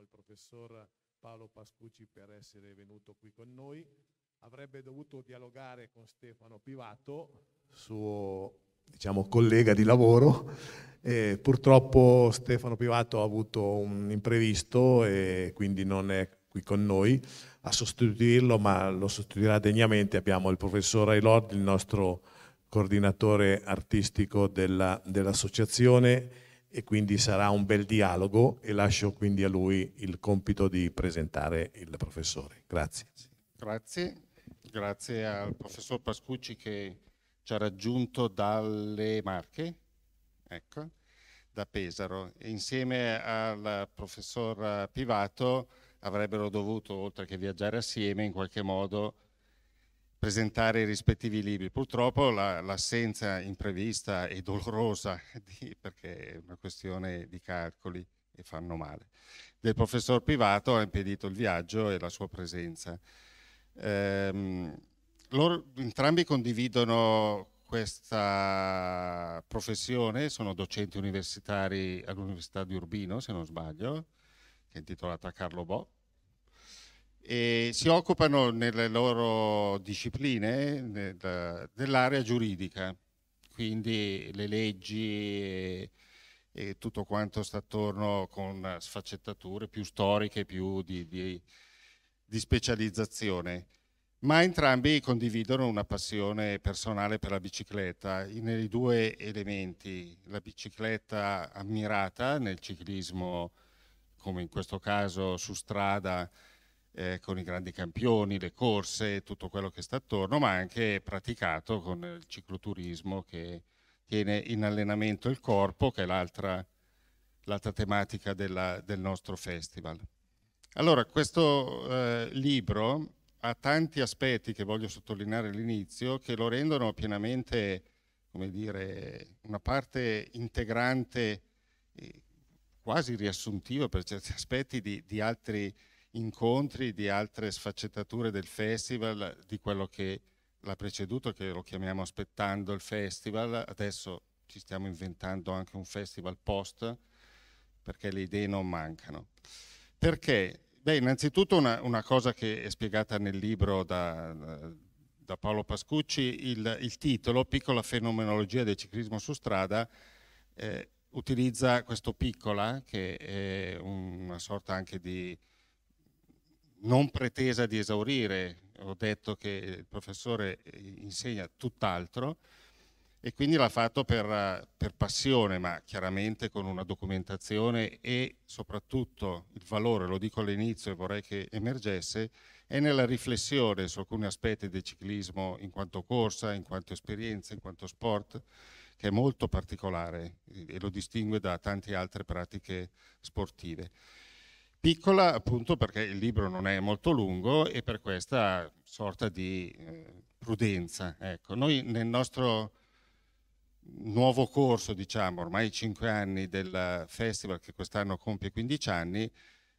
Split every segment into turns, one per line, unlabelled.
ringraziamo il professor Paolo Pascucci per essere venuto qui con noi. Avrebbe dovuto dialogare con Stefano Pivato, suo diciamo, collega di lavoro. E purtroppo Stefano Pivato ha avuto un imprevisto e quindi non è qui con noi a sostituirlo, ma lo sostituirà degnamente. Abbiamo il professor Ailord, il nostro coordinatore artistico della, dell'associazione e quindi sarà un bel dialogo e lascio quindi a lui il compito di presentare il professore. Grazie.
Grazie, grazie al professor Pascucci che ci ha raggiunto dalle Marche, ecco, da Pesaro. Insieme al professor Pivato avrebbero dovuto, oltre che viaggiare assieme, in qualche modo presentare i rispettivi libri. Purtroppo l'assenza imprevista e dolorosa, di, perché è una questione di calcoli e fanno male, del professor Pivato ha impedito il viaggio e la sua presenza. Ehm, loro entrambi condividono questa professione, sono docenti universitari all'Università di Urbino, se non sbaglio, che è intitolata Carlo Bo, e si occupano nelle loro discipline dell'area giuridica, quindi le leggi e, e, tutto quanto sta attorno con sfaccettature più storiche, più di, di, di specializzazione. Ma entrambi condividono una passione personale per la bicicletta, nei due elementi, la bicicletta ammirata nel ciclismo, come in questo caso su strada, eh, con i grandi campioni, le corse tutto quello che sta attorno, ma anche praticato con il cicloturismo che tiene in allenamento il corpo, che è l'altra, l'altra tematica della, del nostro festival. Allora, questo eh, libro ha tanti aspetti che voglio sottolineare all'inizio che lo rendono pienamente, come dire, una parte integrante, eh, quasi riassuntiva per certi aspetti di, di altri incontri, di altre sfaccettature del festival, di quello che l'ha preceduto, che lo chiamiamo aspettando il festival. Adesso ci stiamo inventando anche un festival post, perché le idee non mancano. Perché? Beh, innanzitutto una, una cosa che è spiegata nel libro da, da Paolo Pascucci, il, il, titolo Piccola fenomenologia del ciclismo su strada eh, utilizza questo piccola, che è una sorta anche di non pretesa di esaurire, ho detto che il professore eh, insegna tutt'altro e quindi l'ha fatto per, eh, per, passione, ma chiaramente con una documentazione e soprattutto il valore, lo dico all'inizio e vorrei che emergesse, è nella riflessione su alcuni aspetti del ciclismo in quanto corsa, in quanto esperienza, in quanto sport, che è molto particolare e lo distingue da tante altre pratiche sportive. Piccola appunto perché il libro non è molto lungo e per questa sorta di eh, prudenza. Ecco, noi nel nostro nuovo corso, diciamo, ormai 5 anni del festival che quest'anno compie 15 anni,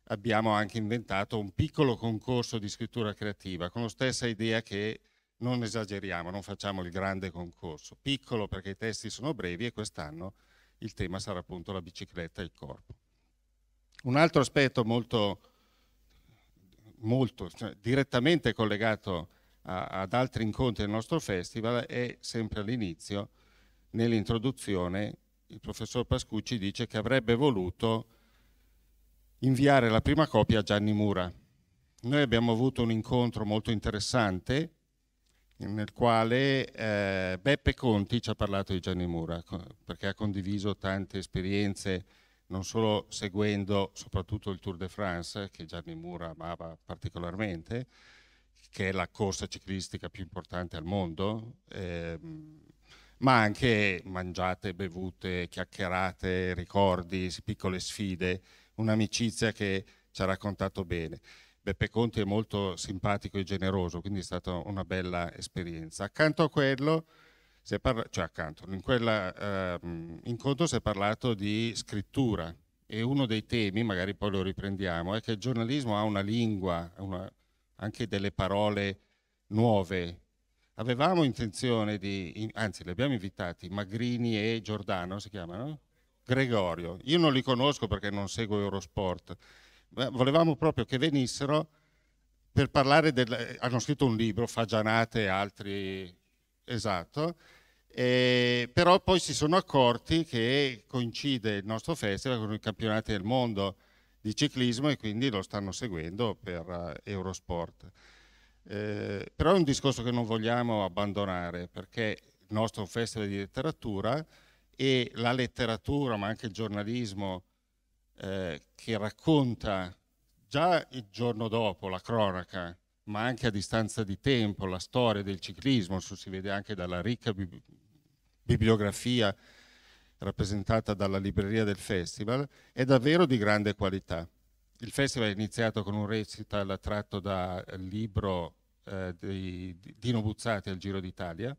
abbiamo anche inventato un piccolo concorso di scrittura creativa con la stessa idea che non esageriamo, non facciamo il grande concorso, piccolo perché i testi sono brevi e quest'anno il tema sarà appunto la bicicletta e il corpo. Un altro aspetto molto, molto cioè, direttamente collegato a, ad altri incontri del nostro festival è sempre all'inizio, nell'introduzione, il professor Pascucci dice che avrebbe voluto inviare la prima copia a Gianni Mura. Noi abbiamo avuto un incontro molto interessante nel quale eh, Beppe Conti ci ha parlato di Gianni Mura perché ha condiviso tante esperienze non solo seguendo soprattutto il Tour de France, che Gianni Mura amava particolarmente, che è la corsa ciclistica più importante al mondo, ehm, ma anche mangiate, bevute, chiacchierate, ricordi, piccole sfide, un'amicizia che ci ha raccontato bene. Beppe Conti è molto simpatico e generoso, quindi è stata una bella esperienza. Accanto a quello parla, cioè accanto, in quel eh, si è parlato di scrittura e uno dei temi, magari poi lo riprendiamo, è che il giornalismo ha una lingua, una, anche delle parole nuove. Avevamo intenzione di, in, anzi li abbiamo invitati, Magrini e Giordano si chiamano? Gregorio. Io non li conosco perché non seguo Eurosport. Ma volevamo proprio che venissero per parlare del... hanno scritto un libro, Fagianate e altri esatto. E, eh, però poi si sono accorti che coincide il nostro festival con i campionati del mondo di ciclismo e quindi lo stanno seguendo per eh, Eurosport. Eh, però è un discorso che non vogliamo abbandonare perché il nostro festival di letteratura e la letteratura, ma anche il giornalismo eh, che racconta già il giorno dopo la cronaca ma anche a distanza di tempo, la storia del ciclismo, si vede anche dalla ricca bibliografia rappresentata dalla libreria del festival, è davvero di grande qualità. Il festival è iniziato con un recital tratto dal libro eh, di Dino Buzzati al Giro d'Italia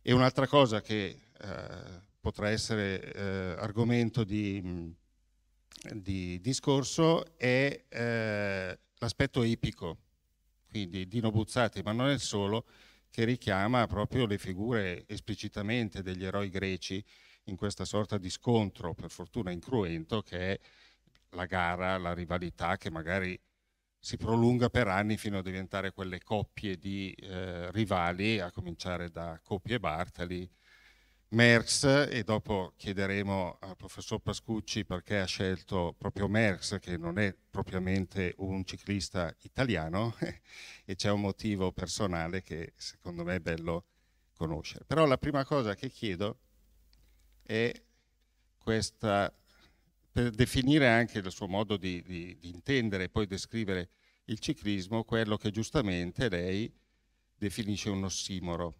e un'altra cosa che eh, potrà essere eh, argomento di, di, discorso è eh, l'aspetto ipico quindi Dino Buzzati, ma non è solo, che richiama proprio le figure esplicitamente degli eroi greci in questa sorta di scontro, per fortuna incruento, che è la gara, la rivalità che magari si prolunga per anni fino a diventare quelle coppie di eh, rivali, a cominciare da coppie e Bartali, Merckx e dopo chiederemo al professor Pascucci perché ha scelto proprio Merckx che non è propriamente un ciclista italiano e c'è un motivo personale che secondo me è bello conoscere. Però la prima cosa che chiedo è questa, per definire anche il suo modo di, di, di intendere e poi descrivere il ciclismo, quello che giustamente lei definisce un ossimoro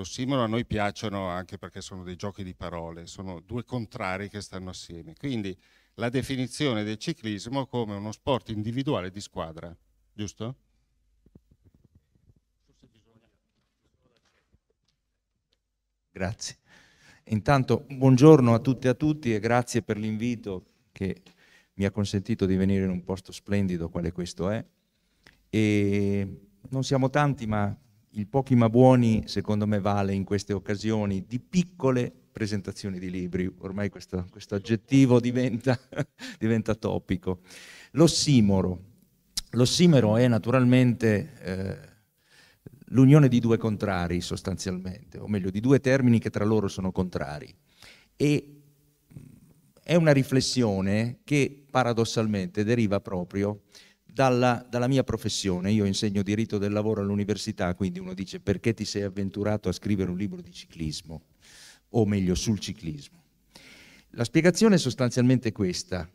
l'ossimoro a noi piacciono anche perché sono dei giochi di parole, sono due contrari che stanno assieme. Quindi la definizione del ciclismo come uno sport individuale di squadra, giusto? Grazie.
Intanto buongiorno a tutte e a tutti e grazie per l'invito che mi ha consentito di venire in un posto splendido quale questo è. E non siamo tanti ma il pochi ma buoni secondo me vale in queste occasioni di piccole presentazioni di libri, ormai questo, questo aggettivo diventa, diventa, topico. L'ossimoro. L'ossimero è naturalmente eh, l'unione di due contrari sostanzialmente, o meglio di due termini che tra loro sono contrari. E mm, è una riflessione che paradossalmente deriva proprio eh, dalla, dalla, mia professione. Io insegno diritto del lavoro all'università, quindi uno dice perché ti sei avventurato a scrivere un libro di ciclismo, o meglio sul ciclismo. La spiegazione è sostanzialmente questa.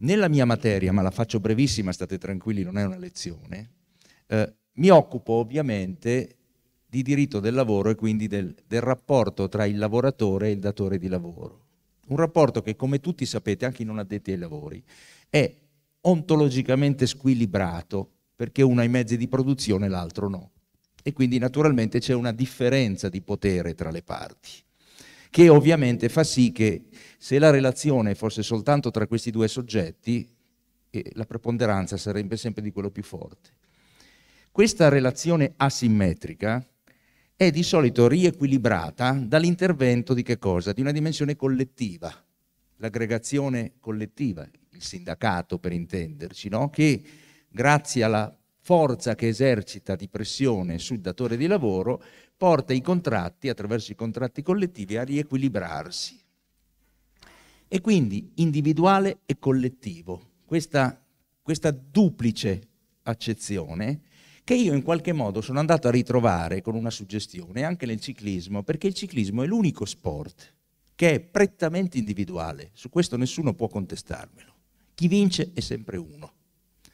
Nella mia materia, ma la faccio brevissima, state tranquilli, non è una lezione, eh, mi occupo ovviamente di diritto del lavoro e quindi del, del rapporto tra il lavoratore e il datore di lavoro. Un rapporto che, come tutti sapete, anche i non addetti ai lavori, è ontologicamente squilibrato, perché uno ha i mezzi di produzione e l'altro no. E quindi naturalmente c'è una differenza di potere tra le parti, che ovviamente fa sì che se la relazione fosse soltanto tra questi due soggetti, eh, la preponderanza sarebbe sempre di quello più forte. Questa relazione asimmetrica è di solito riequilibrata dall'intervento di, di una dimensione collettiva, l'aggregazione collettiva, il sindacato per intenderci, no? che grazie alla forza che esercita di pressione sul datore di lavoro porta i contratti, attraverso i contratti collettivi, a riequilibrarsi. E quindi individuale e collettivo, questa, questa duplice accezione che io in qualche modo sono andato a ritrovare con una suggestione anche nel ciclismo, perché il ciclismo è l'unico sport che è prettamente individuale, su questo nessuno può contestarmelo. Chi vince è sempre uno,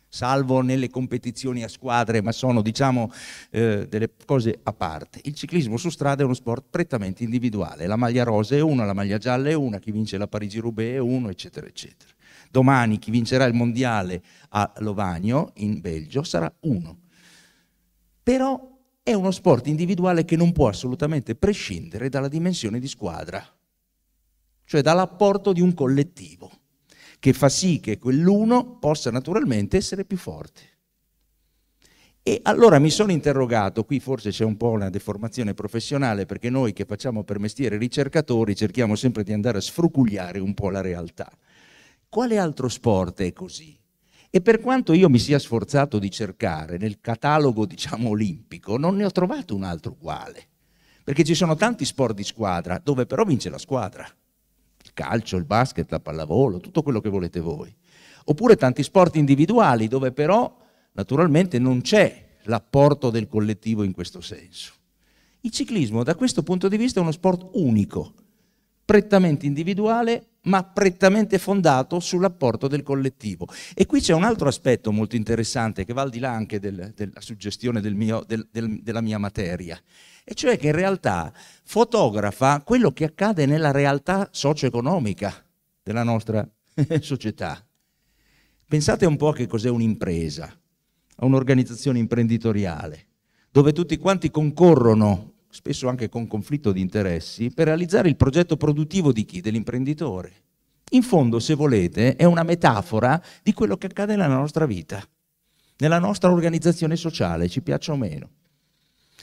salvo nelle competizioni a squadre, ma sono diciamo eh, delle cose a parte. Il ciclismo su strada è uno sport prettamente individuale, la maglia rosa è una, la maglia gialla è una, chi vince la Parigi-Roubaix è uno, eccetera, eccetera. Domani chi vincerà il mondiale a Lovagno, in Belgio, sarà uno. Però è uno sport individuale che non può assolutamente prescindere dalla dimensione di squadra, cioè dall'apporto di un collettivo che fa sì che quell'uno possa naturalmente essere più forte. E allora mi sono interrogato, qui forse c'è un po' una deformazione professionale, perché noi che facciamo per mestiere ricercatori cerchiamo sempre di andare a sfrucugliare un po' la realtà. Quale altro sport è così? E per quanto io mi sia sforzato di cercare nel catalogo, diciamo, olimpico, non ne ho trovato un altro uguale. Perché ci sono tanti sport di squadra dove però vince la squadra calcio, il basket, la pallavolo, tutto quello che volete voi. Oppure tanti sport individuali dove però naturalmente non c'è l'apporto del collettivo in questo senso. Il ciclismo da questo punto di vista è uno sport unico, prettamente individuale ma prettamente fondato sull'apporto del collettivo. E qui c'è un altro aspetto molto interessante che va al di là anche del, della suggestione del mio, del, della mia materia, e cioè che in realtà fotografa quello che accade nella realtà socio-economica della nostra società. Pensate un po' a che cos'è un'impresa, a un'organizzazione imprenditoriale, dove tutti quanti concorrono spesso anche con conflitto di interessi, per realizzare il progetto produttivo di chi? Dell'imprenditore. In fondo, se volete, è una metafora di quello che accade nella nostra vita, nella nostra organizzazione sociale, ci piaccia o meno.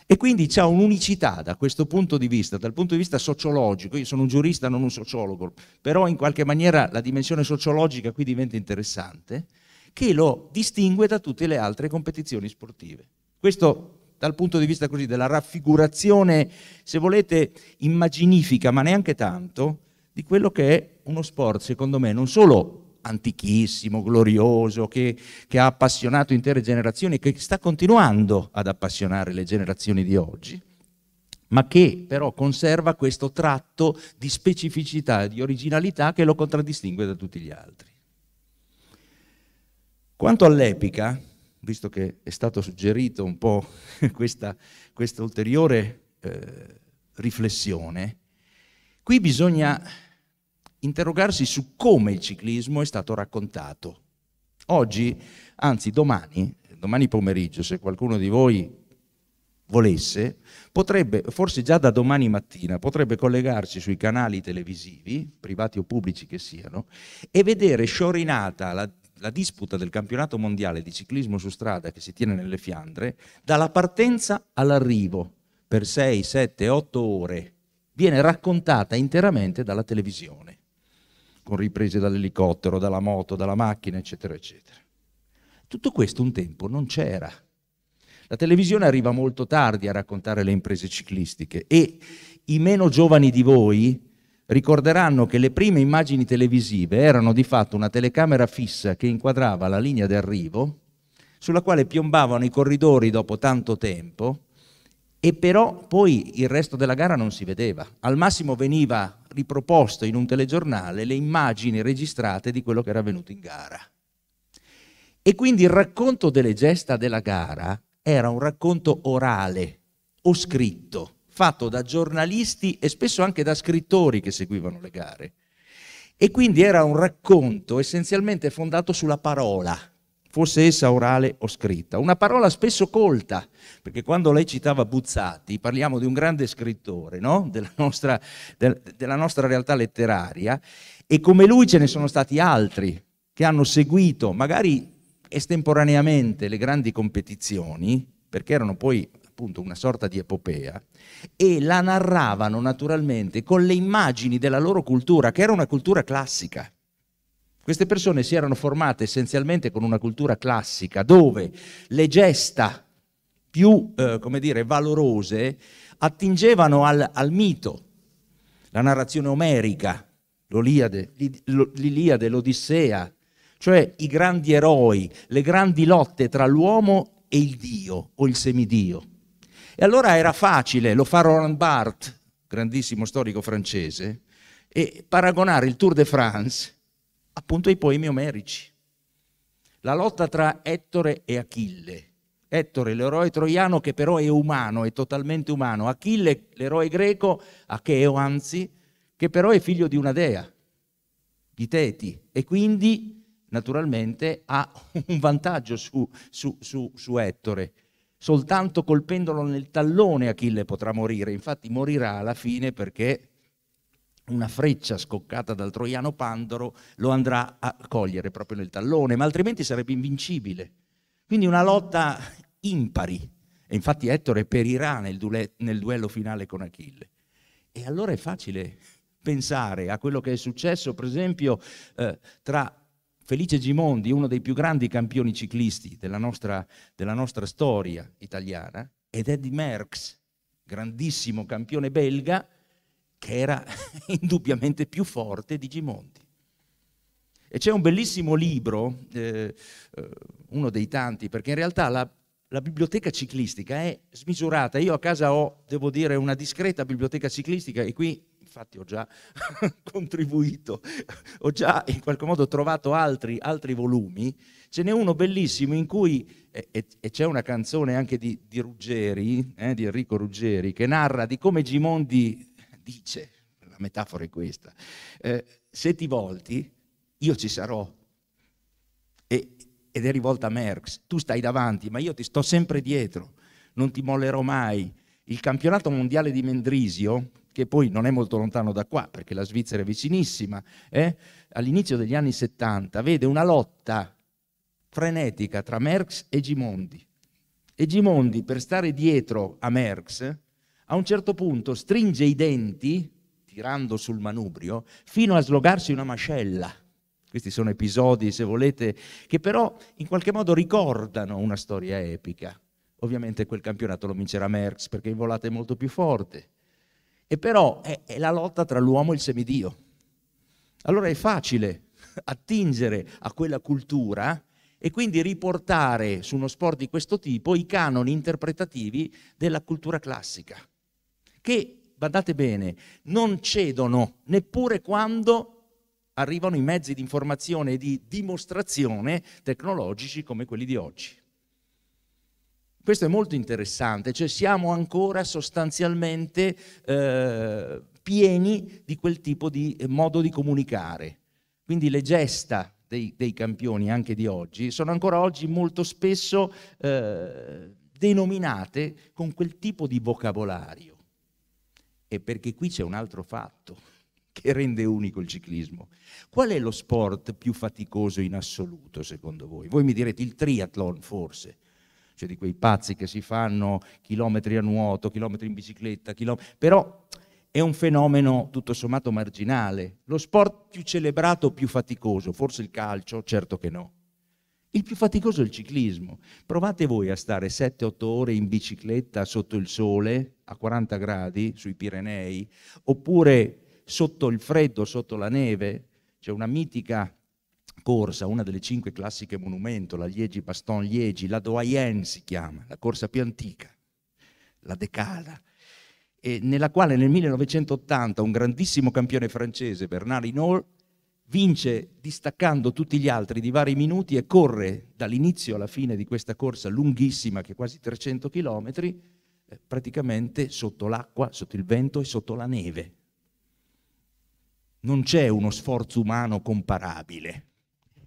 E quindi c'è un'unicità da questo punto di vista, dal punto di vista sociologico, io sono un giurista, non un sociologo, però in qualche maniera la dimensione sociologica qui diventa interessante, che lo distingue da tutte le altre competizioni sportive. Questo dal punto di vista così, della raffigurazione, se volete, immaginifica, ma neanche tanto, di quello che è uno sport, secondo me, non solo antichissimo, glorioso, che, che ha appassionato intere generazioni, che sta continuando ad appassionare le generazioni di oggi, ma che però conserva questo tratto di specificità, di originalità che lo contraddistingue da tutti gli altri. Quanto all'epica, visto che è stato suggerito un po' questa, questa ulteriore eh, riflessione, qui bisogna interrogarsi su come il ciclismo è stato raccontato. Oggi, anzi domani, domani pomeriggio, se qualcuno di voi volesse, potrebbe, forse già da domani mattina, potrebbe collegarsi sui canali televisivi, privati o pubblici che siano, e vedere sciorinata la la disputa del campionato mondiale di ciclismo su strada che si tiene nelle Fiandre, dalla partenza all'arrivo per 6, 7, 8 ore, viene raccontata interamente dalla televisione, con riprese dall'elicottero, dalla moto, dalla macchina, eccetera, eccetera. Tutto questo un tempo non c'era. La televisione arriva molto tardi a raccontare le imprese ciclistiche e i meno giovani di voi ricorderanno che le prime immagini televisive erano di fatto una telecamera fissa che inquadrava la linea d'arrivo, sulla quale piombavano i corridori dopo tanto tempo, e però poi il resto della gara non si vedeva. Al massimo veniva riproposto in un telegiornale le immagini registrate di quello che era avvenuto in gara. E quindi il racconto delle gesta della gara era un racconto orale o scritto fatto da giornalisti e spesso anche da scrittori che seguivano le gare. E quindi era un racconto essenzialmente fondato sulla parola, fosse essa orale o scritta. Una parola spesso colta, perché quando lei citava Buzzati, parliamo di un grande scrittore no? della, nostra, de, della nostra realtà letteraria, e come lui ce ne sono stati altri che hanno seguito, magari estemporaneamente, le grandi competizioni, perché erano poi appunto una sorta di epopea e la narravano naturalmente con le immagini della loro cultura, che era una cultura classica. Queste persone si erano formate essenzialmente con una cultura classica dove le gesta più, eh, come dire, valorose attingevano al, al mito, la narrazione omerica, l'Iliade, l'Iliade, l'Odissea, cioè i grandi eroi, le grandi lotte tra l'uomo e il Dio o il semidio. E allora era facile, lo fa Roland Barthes, grandissimo storico francese, e paragonare il Tour de France appunto ai poemi omerici. La lotta tra Ettore e Achille. Ettore, l'eroe troiano che però è umano, è totalmente umano. Achille, l'eroe greco, Acheo anzi, che però è figlio di una dea, di Teti, e quindi naturalmente ha un vantaggio su, su, su, su Ettore soltanto colpendolo nel tallone Achille potrà morire, infatti morirà alla fine perché una freccia scoccata dal troiano Pandoro lo andrà a cogliere proprio nel tallone, ma altrimenti sarebbe invincibile. Quindi una lotta impari. E infatti Ettore perirà nel, due- nel duello finale con Achille. E allora è facile pensare a quello che è successo, per esempio, eh, tra Felice Gimondi, uno dei più grandi campioni ciclisti della nostra, della nostra storia italiana, ed Eddie Merckx, grandissimo campione belga, che era indubbiamente più forte di Gimondi. E c'è un bellissimo libro, eh, eh, uno dei tanti, perché in realtà la, la, biblioteca ciclistica è smisurata. Io a casa ho, devo dire, una discreta biblioteca ciclistica e qui infatti ho già contribuito, ho già in qualche modo trovato altri, altri volumi, ce n'è uno bellissimo in cui, e, e, e c'è una canzone anche di, di Ruggeri, eh, di Enrico Ruggeri, che narra di come Gimondi dice, la metafora è questa, eh, se ti volti io ci sarò. E, ed è rivolta a Merckx, tu stai davanti, ma io ti sto sempre dietro, non ti mollerò mai. Il campionato mondiale di Mendrisio, che poi non è molto lontano da qua, perché la Svizzera è vicinissima, eh? all'inizio degli anni 70 vede una lotta frenetica tra Merckx e Gimondi. E Gimondi, per stare dietro a Merckx, a un certo punto stringe i denti, tirando sul manubrio, fino a slogarsi una mascella. Questi sono episodi, se volete, che però in qualche modo ricordano una storia epica. Ovviamente quel campionato lo vincerà Merckx perché in volata è molto più forte e però è, è la lotta tra l'uomo e il semidio. Allora è facile attingere a quella cultura e quindi riportare su uno sport di questo tipo i canoni interpretativi della cultura classica, che, badate bene, non cedono neppure quando arrivano i mezzi di informazione e di dimostrazione tecnologici come quelli di oggi. Questo è molto interessante, cioè siamo ancora sostanzialmente eh, pieni di quel tipo di eh, modo di comunicare. Quindi le gesta dei, dei campioni anche di oggi sono ancora oggi molto spesso eh, denominate con quel tipo di vocabolario. E perché qui c'è un altro fatto che rende unico il ciclismo. Qual è lo sport più faticoso in assoluto secondo voi? Voi mi direte il triathlon forse cioè di quei pazzi che si fanno chilometri a nuoto, chilometri in bicicletta, chilometri... però è un fenomeno tutto sommato marginale. Lo sport più celebrato, più faticoso, forse il calcio, certo che no. Il più faticoso è il ciclismo. Provate voi a stare 7-8 ore in bicicletta sotto il sole a 40 gradi sui Pirenei, oppure sotto il freddo, sotto la neve. C'è una mitica corsa, una delle cinque classiche monumento, la Liegi-Baston-Liegi, la Doyen si chiama, la corsa più antica, la Decala, nella quale nel 1980 un grandissimo campione francese, Bernard Hinault, vince distaccando tutti gli altri di vari minuti e corre dall'inizio alla fine di questa corsa lunghissima, che è quasi 300 km, eh, praticamente sotto l'acqua, sotto il vento e sotto la neve. Non c'è uno sforzo umano comparabile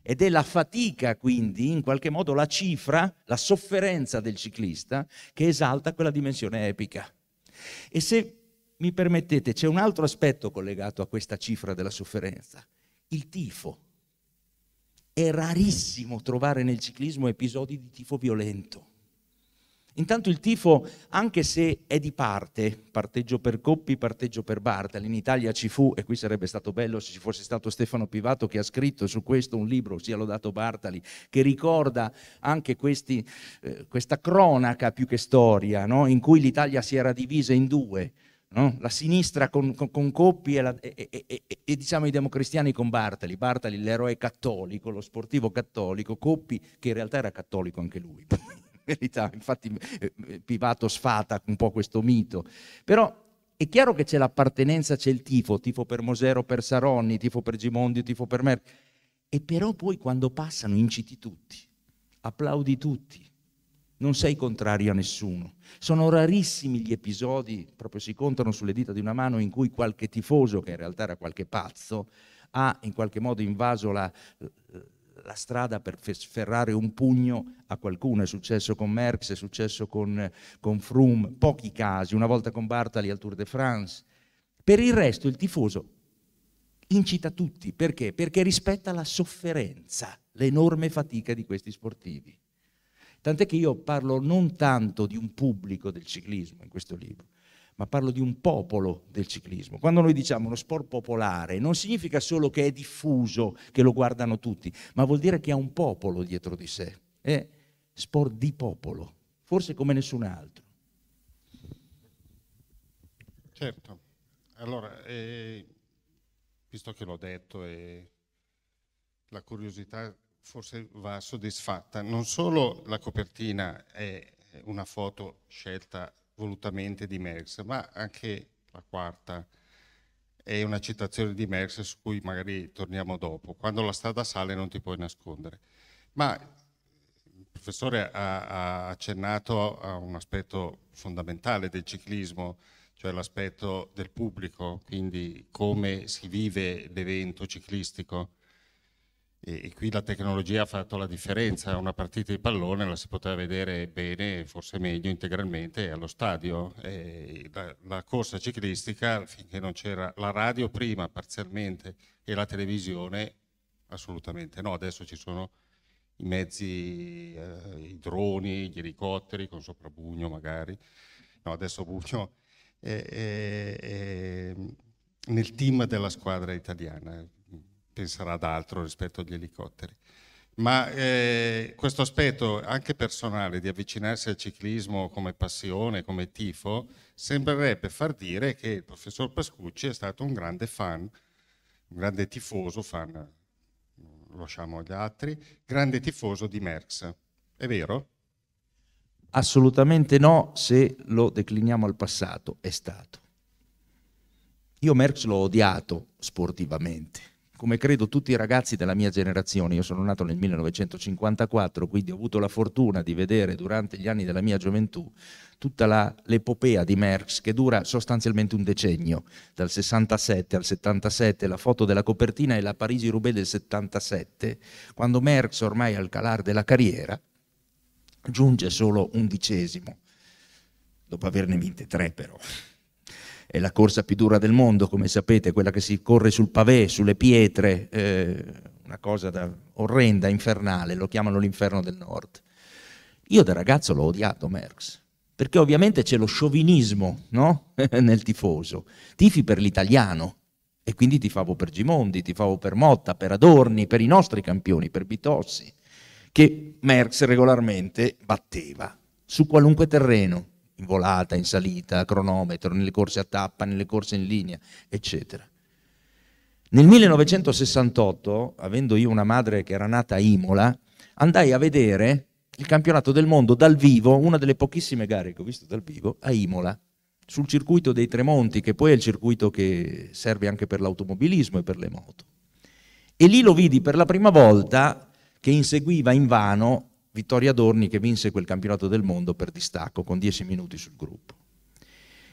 ed è la fatica quindi, in qualche modo la cifra, la sofferenza del ciclista che esalta quella dimensione epica. E se mi permettete, c'è un altro aspetto collegato a questa cifra della sofferenza, il tifo. È rarissimo trovare nel ciclismo episodi di tifo violento. Intanto il tifo, anche se è di parte, parteggio per Coppi, parteggio per Bartali, in Italia ci fu, e qui sarebbe stato bello se ci fosse stato Stefano Pivato che ha scritto su questo un libro, sia lodato Bartali, che ricorda anche questi, eh, questa cronaca più che storia, no? in cui l'Italia si era divisa in due, No? la sinistra con, con, con Coppi e, la, e, e, e, diciamo i democristiani con Bartali, Bartali l'eroe cattolico, lo sportivo cattolico, Coppi che in realtà era cattolico anche lui. verità, infatti eh, eh, Pivato sfata un po' questo mito, però è chiaro che c'è l'appartenenza, c'è il tifo, tifo per Mosero, per Saronni, tifo per Gimondi, tifo per Merck, e però poi quando passano inciti tutti, applaudi tutti, non sei contrario a nessuno. Sono rarissimi gli episodi, proprio si contano sulle dita di una mano, in cui qualche tifoso, che in realtà era qualche pazzo, ha in qualche modo invaso la, la strada per sferrare un pugno a qualcuno. È successo con Merckx, è successo con, con Froome, pochi casi, una volta con Bartali al Tour de France. Per il resto il tifoso incita tutti, perché? Perché rispetta la sofferenza, l'enorme fatica di questi sportivi. Tant'è che io parlo non tanto di un pubblico del ciclismo in questo libro, ma parlo di un popolo del ciclismo. Quando noi diciamo uno sport popolare non significa solo che è diffuso, che lo guardano tutti, ma vuol dire che ha un popolo dietro di sé. È eh? sport di popolo, forse come nessun altro.
Certo, allora, eh, visto che l'ho detto, eh, la curiosità forse va soddisfatta. Non solo la copertina è una foto scelta volutamente di Marx, ma anche la quarta è una citazione di Marx su cui magari torniamo dopo. Quando la strada sale non ti puoi nascondere. Ma il professore ha, ha accennato a un aspetto fondamentale del ciclismo, cioè l'aspetto del pubblico, quindi come si vive l'evento ciclistico e, qui la tecnologia ha fatto la differenza, una partita di pallone la si poteva vedere bene, forse meglio integralmente allo stadio, la, la, corsa ciclistica finché non c'era la radio prima parzialmente e la televisione assolutamente no, adesso ci sono i mezzi, eh, i droni, gli elicotteri con sopra Bugno magari, no adesso Bugno è, è, è nel team della squadra italiana, penserà ad altro rispetto agli elicotteri. Ma eh, questo aspetto anche personale di avvicinarsi al ciclismo come passione, come tifo, sembrerebbe far dire che il professor Pascucci è stato un grande fan, un grande tifoso fan, lo lasciamo agli altri, grande tifoso di Merckx. È vero?
Assolutamente no, se lo decliniamo al passato, è stato. Io Merckx l'ho odiato sportivamente come credo tutti i ragazzi della mia generazione, io sono nato nel 1954, quindi ho avuto la fortuna di vedere durante gli anni della mia gioventù tutta la, l'epopea di Merckx che dura sostanzialmente un decennio, dal 67 al 77, la foto della copertina è la Parigi-Roubaix del 77, quando Merckx ormai al calar della carriera giunge solo undicesimo, dopo averne vinte tre però è la corsa più dura del mondo, come sapete, quella che si corre sul pavè, sulle pietre, eh, una cosa da, orrenda, infernale, lo chiamano l'inferno del nord. Io da ragazzo l'ho odiato Merckx, perché ovviamente c'è lo sciovinismo no? nel tifoso. Tifi per l'italiano e quindi tifavo per Gimondi, tifavo per Motta, per Adorni, per i nostri campioni, per Bitossi, che Merckx regolarmente batteva su qualunque terreno in volata, in salita, a cronometro, nelle corse a tappa, nelle corse in linea, eccetera. Nel 1968, avendo io una madre che era nata a Imola, andai a vedere il campionato del mondo dal vivo, una delle pochissime gare che ho visto dal vivo, a Imola, sul circuito dei Tremonti, che poi è il circuito che serve anche per l'automobilismo e per le moto. E lì lo vidi per la prima volta che inseguiva invano Vittoria Dorni che vinse quel campionato del mondo per distacco con 10 minuti sul gruppo.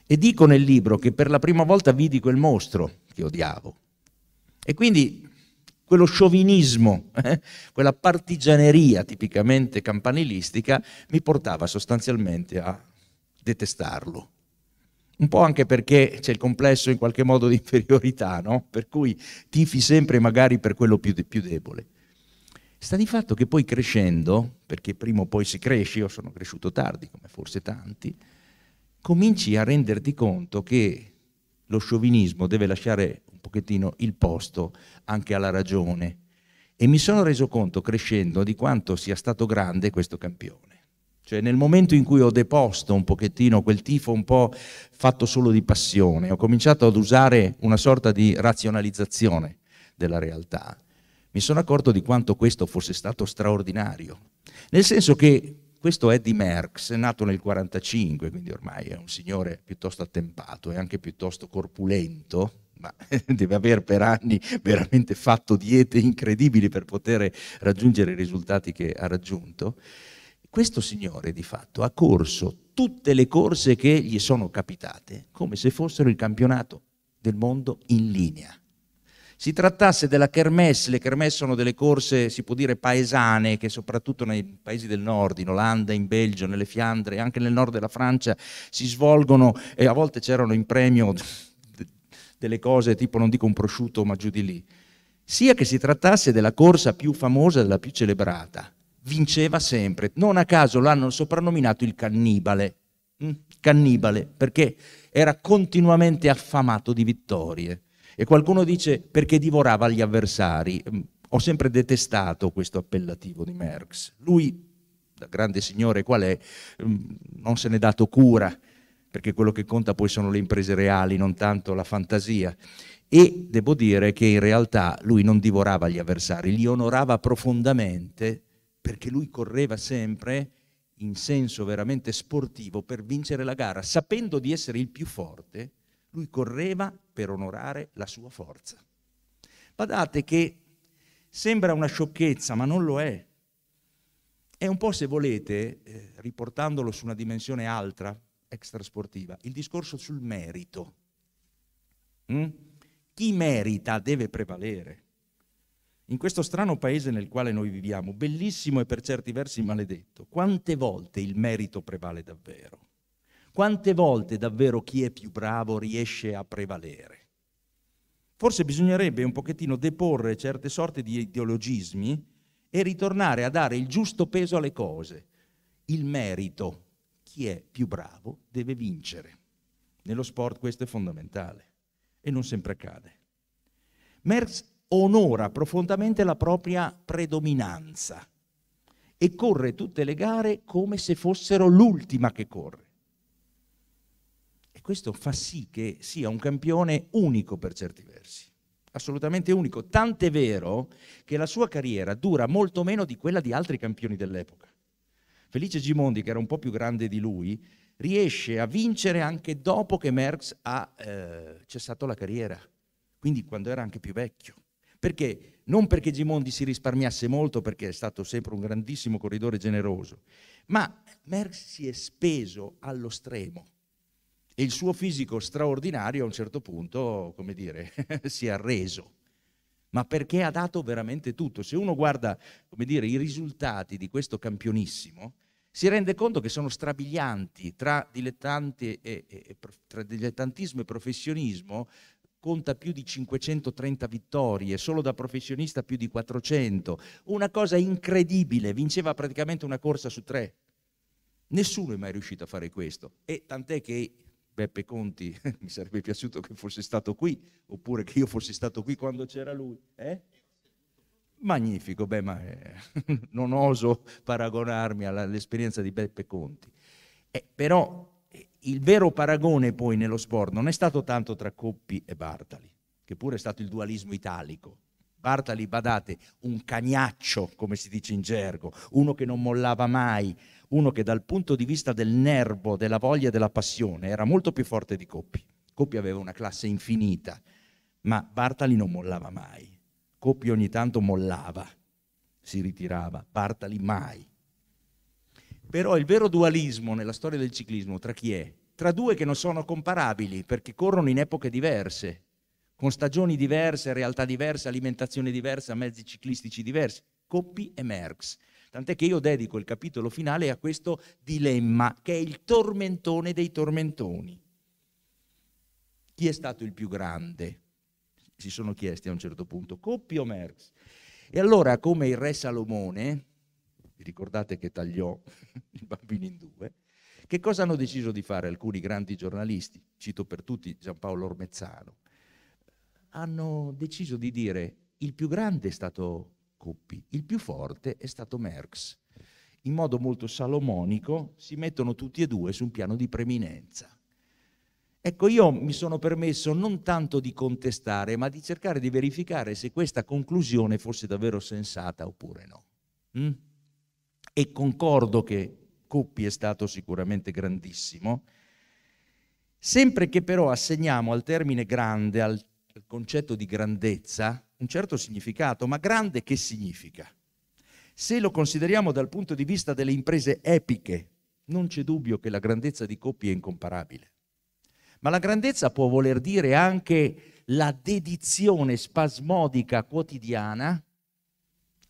E dico nel libro che per la prima volta vidi quel mostro che odiavo. E quindi quello sciovinismo, eh, quella partigianeria tipicamente campanilistica mi portava sostanzialmente a detestarlo. Un po' anche perché c'è il complesso in qualche modo di inferiorità, no? per cui tifi sempre magari per quello più, de più debole. Sta di fatto che poi crescendo, perché prima o poi si cresce, io sono cresciuto tardi, come forse tanti, cominci a renderti conto che lo sciovinismo deve lasciare un pochettino il posto anche alla ragione. E mi sono reso conto crescendo di quanto sia stato grande questo campione. Cioè nel momento in cui ho deposto un pochettino quel tifo un po' fatto solo di passione, ho cominciato ad usare una sorta di razionalizzazione della realtà mi sono accorto di quanto questo fosse stato straordinario. Nel senso che questo Eddie Merckx nato nel 1945, quindi ormai è un signore piuttosto attempato e anche piuttosto corpulento, ma deve aver per anni veramente fatto diete incredibili per poter raggiungere i risultati che ha raggiunto. Questo signore di fatto ha corso tutte le corse che gli sono capitate come se fossero il campionato del mondo in linea si trattasse della kermesse, le kermesse sono delle corse, si può dire, paesane, che soprattutto nei paesi del nord, in Olanda, in Belgio, nelle Fiandre, anche nel nord della Francia, si svolgono e a volte c'erano in premio delle cose tipo, non dico un prosciutto, ma giù di lì. Sia che si trattasse della corsa più famosa, della più celebrata, vinceva sempre. Non a caso l'hanno soprannominato il cannibale. Mm, cannibale, perché era continuamente affamato di vittorie. E qualcuno dice perché divorava gli avversari. Mm, ho sempre detestato questo appellativo di Marx. Lui, da grande signore qual è, mm, non se n'è dato cura, perché quello che conta poi sono le imprese reali, non tanto la fantasia. E devo dire che in realtà lui non divorava gli avversari, li onorava profondamente perché lui correva sempre in senso veramente sportivo per vincere la gara, sapendo di essere il più forte, lui correva per onorare la sua forza. Badate che sembra una sciocchezza, ma non lo è. È un po', se volete, eh, riportandolo su una dimensione altra, extrasportiva, il discorso sul merito. Mm? Chi merita deve prevalere. In questo strano paese nel quale noi viviamo, bellissimo e per certi versi maledetto, quante volte il merito prevale davvero? Quante volte davvero chi è più bravo riesce a prevalere? Forse bisognerebbe un pochettino deporre certe sorte di ideologismi e ritornare a dare il giusto peso alle cose. Il merito, chi è più bravo deve vincere. Nello sport questo è fondamentale e non sempre accade. Merckx onora profondamente la propria predominanza e corre tutte le gare come se fossero l'ultima che corre questo fa sì che sia un campione unico per certi versi, assolutamente unico, tant'è vero che la sua carriera dura molto meno di quella di altri campioni dell'epoca. Felice Gimondi, che era un po' più grande di lui, riesce a vincere anche dopo che Merckx ha eh, cessato la carriera, quindi quando era anche più vecchio. Perché? Non perché Gimondi si risparmiasse molto, perché è stato sempre un grandissimo corridore generoso, ma Merckx si è speso allo stremo e il suo fisico straordinario a un certo punto, come dire, si è arreso. Ma perché ha dato veramente tutto? Se uno guarda, come dire, i risultati di questo campionissimo, si rende conto che sono strabilianti tra, e, e, tra dilettantismo e professionismo conta più di 530 vittorie, solo da professionista più di 400, una cosa incredibile, vinceva praticamente una corsa su tre. Nessuno è mai riuscito a fare questo e tant'è che Beppe Conti, mi sarebbe piaciuto che fosse stato qui, oppure che io fossi stato qui quando c'era lui. Eh? Magnifico, beh, ma eh, non oso paragonarmi all'esperienza di Beppe Conti. Eh, però eh, il vero paragone poi nello sport non è stato tanto tra Coppi e Bartali, che pure è stato il dualismo italico. Bartali, badate, un cagnaccio, come si dice in gergo, uno che non mollava mai, uno che dal punto di vista del nervo, della voglia e della passione era molto più forte di Coppi. Coppi aveva una classe infinita, ma Bartali non mollava mai. Coppi ogni tanto mollava, si ritirava, Bartali mai. Però il vero dualismo nella storia del ciclismo tra chi è? Tra due che non sono comparabili perché corrono in epoche diverse, con stagioni diverse, realtà diverse, alimentazione diversa, mezzi ciclistici diversi, Coppi e Merckx. Tant'è che io dedico il capitolo finale a questo dilemma, che è il tormentone dei tormentoni. Chi è stato il più grande? Si sono chiesti a un certo punto, Coppi o Merx? E allora, come il re Salomone, vi ricordate che tagliò i bambini in due, che cosa hanno deciso di fare alcuni grandi giornalisti, cito per tutti Giampaolo Ormezzano, hanno deciso di dire il più grande è stato Coppi. Il più forte è stato Merckx. In modo molto salomonico si mettono tutti e due su un piano di preminenza. Ecco, io mi sono permesso non tanto di contestare, ma di cercare di verificare se questa conclusione fosse davvero sensata oppure no. Mm? E concordo che Coppi è stato sicuramente grandissimo, sempre che però assegniamo al termine grande, al al concetto di grandezza un certo significato, ma grande che significa? Se lo consideriamo dal punto di vista delle imprese epiche, non c'è dubbio che la grandezza di Coppi è incomparabile. Ma la grandezza può voler dire anche la dedizione spasmodica quotidiana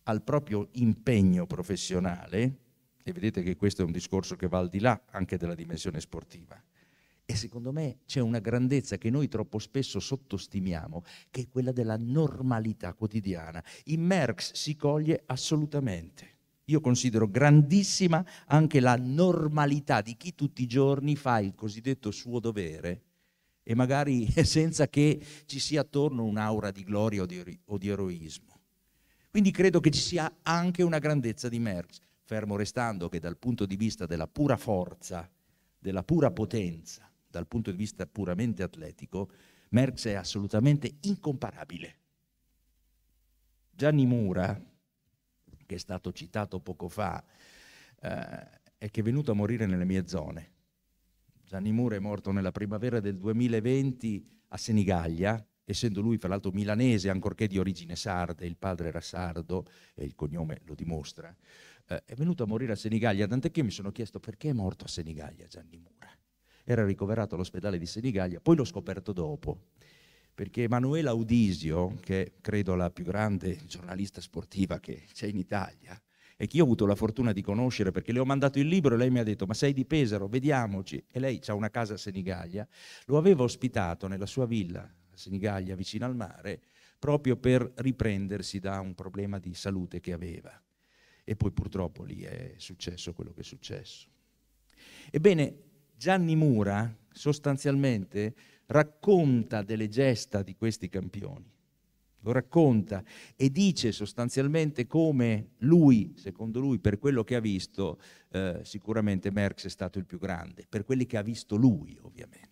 al proprio impegno professionale, e vedete che questo è un discorso che va al di là anche della dimensione sportiva, e secondo me c'è una grandezza che noi troppo spesso sottostimiamo, che è quella della normalità quotidiana. In Merckx si coglie assolutamente. Io considero grandissima anche la normalità di chi tutti i giorni fa il cosiddetto suo dovere e magari senza che ci sia attorno un'aura di gloria o di, o di eroismo. Quindi credo che ci sia anche una grandezza di Merckx, fermo restando che dal punto di vista della pura forza, della pura potenza, dal punto di vista puramente atletico, Merckx è assolutamente incomparabile. Gianni Mura, che è stato citato poco fa, eh, è che è venuto a morire nelle mie zone. Gianni Mura è morto nella primavera del 2020 a Senigallia, essendo lui fra l'altro milanese, ancorché di origine sarda, il padre era sardo e il cognome lo dimostra, eh, è venuto a morire a Senigallia, tant'è che io mi sono chiesto perché è morto a Senigallia Gianni Mura era ricoverato all'ospedale di Senigallia, poi l'ho scoperto dopo, perché Emanuela Audisio, che è, credo la più grande giornalista sportiva che c'è in Italia, e che io ho avuto la fortuna di conoscere perché le ho mandato il libro e lei mi ha detto ma sei di Pesaro, vediamoci, e lei ha una casa a Senigallia, lo aveva ospitato nella sua villa a Senigallia vicino al mare proprio per riprendersi da un problema di salute che aveva. E poi purtroppo lì è successo quello che è successo. Ebbene, Gianni Mura sostanzialmente racconta delle gesta di questi campioni, lo racconta e dice sostanzialmente come lui, secondo lui, per quello che ha visto, eh, sicuramente Merckx è stato il più grande, per quelli che ha visto lui ovviamente.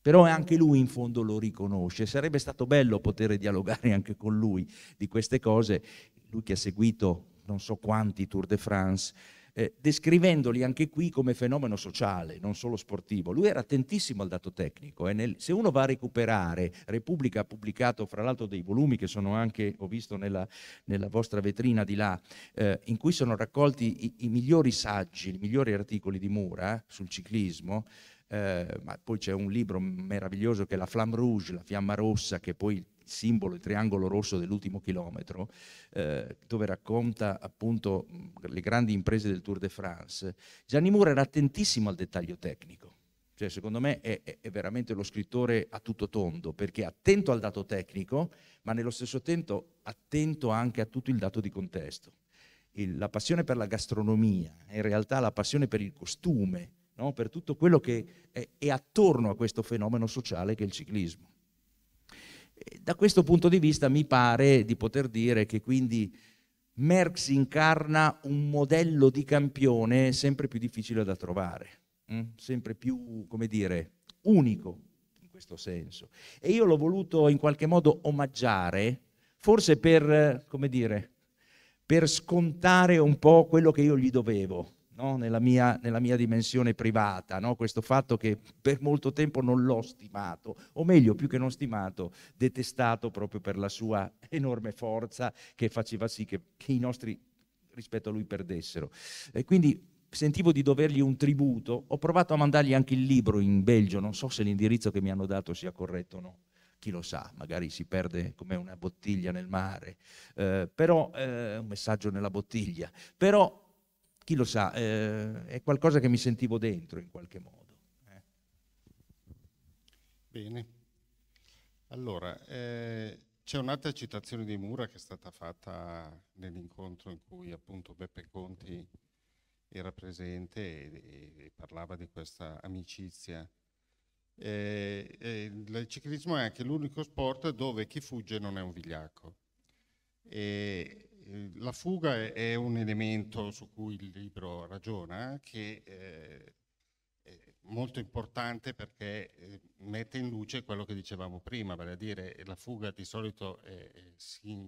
Però anche lui in fondo lo riconosce, sarebbe stato bello poter dialogare anche con lui di queste cose, lui che ha seguito non so quanti Tour de France, eh, descrivendoli anche qui come fenomeno sociale, non solo sportivo. Lui era attentissimo al dato tecnico. Eh, nel, se uno va a recuperare, Repubblica ha pubblicato fra l'altro dei volumi che sono anche, ho visto nella, nella vostra vetrina di là, eh, in cui sono raccolti i, i migliori saggi, i migliori articoli di Mura eh, sul ciclismo. Eh, ma poi c'è un libro meraviglioso che è La Flamme Rouge, la fiamma rossa, che poi simbolo, il triangolo rosso dell'ultimo chilometro, eh, dove racconta appunto le grandi imprese del Tour de France, Gianni Mura era attentissimo al dettaglio tecnico. Cioè, secondo me è, è, veramente lo scrittore a tutto tondo, perché è attento al dato tecnico, ma nello stesso tempo attento anche a tutto il dato di contesto. Il, la passione per la gastronomia, in realtà la passione per il costume, no? per tutto quello che è, è attorno a questo fenomeno sociale che è il ciclismo. Eh, da questo punto di vista mi pare di poter dire che quindi Merckx incarna un modello di campione sempre più difficile da trovare, mm? sempre più, come dire, unico in questo senso. E io l'ho voluto in qualche modo omaggiare, forse per, come dire, per scontare un po' quello che io gli dovevo, no? nella, mia, nella, mia, dimensione privata, no? questo fatto che per molto tempo non l'ho stimato, o meglio, più che non stimato, detestato proprio per la sua enorme forza che faceva sì che, che i nostri rispetto a lui perdessero. E quindi sentivo di dovergli un tributo, ho provato a mandargli anche il libro in Belgio, non so se l'indirizzo che mi hanno dato sia corretto o no, chi lo sa, magari si perde come una bottiglia nel mare, eh, però eh, un messaggio nella bottiglia, però chi lo sa, eh, è qualcosa che mi sentivo dentro in qualche modo. Eh.
Bene. Allora, eh, c'è un'altra citazione di Mura che è stata fatta nell'incontro in cui appunto Beppe Conti era presente e, e, parlava di questa amicizia. Eh, eh, il ciclismo è anche l'unico sport dove chi fugge non è un vigliacco. E, Ehm, la fuga è un elemento su cui il libro ragiona, che eh, è molto importante perché eh, mette in luce quello che dicevamo prima, vale a dire la fuga di solito è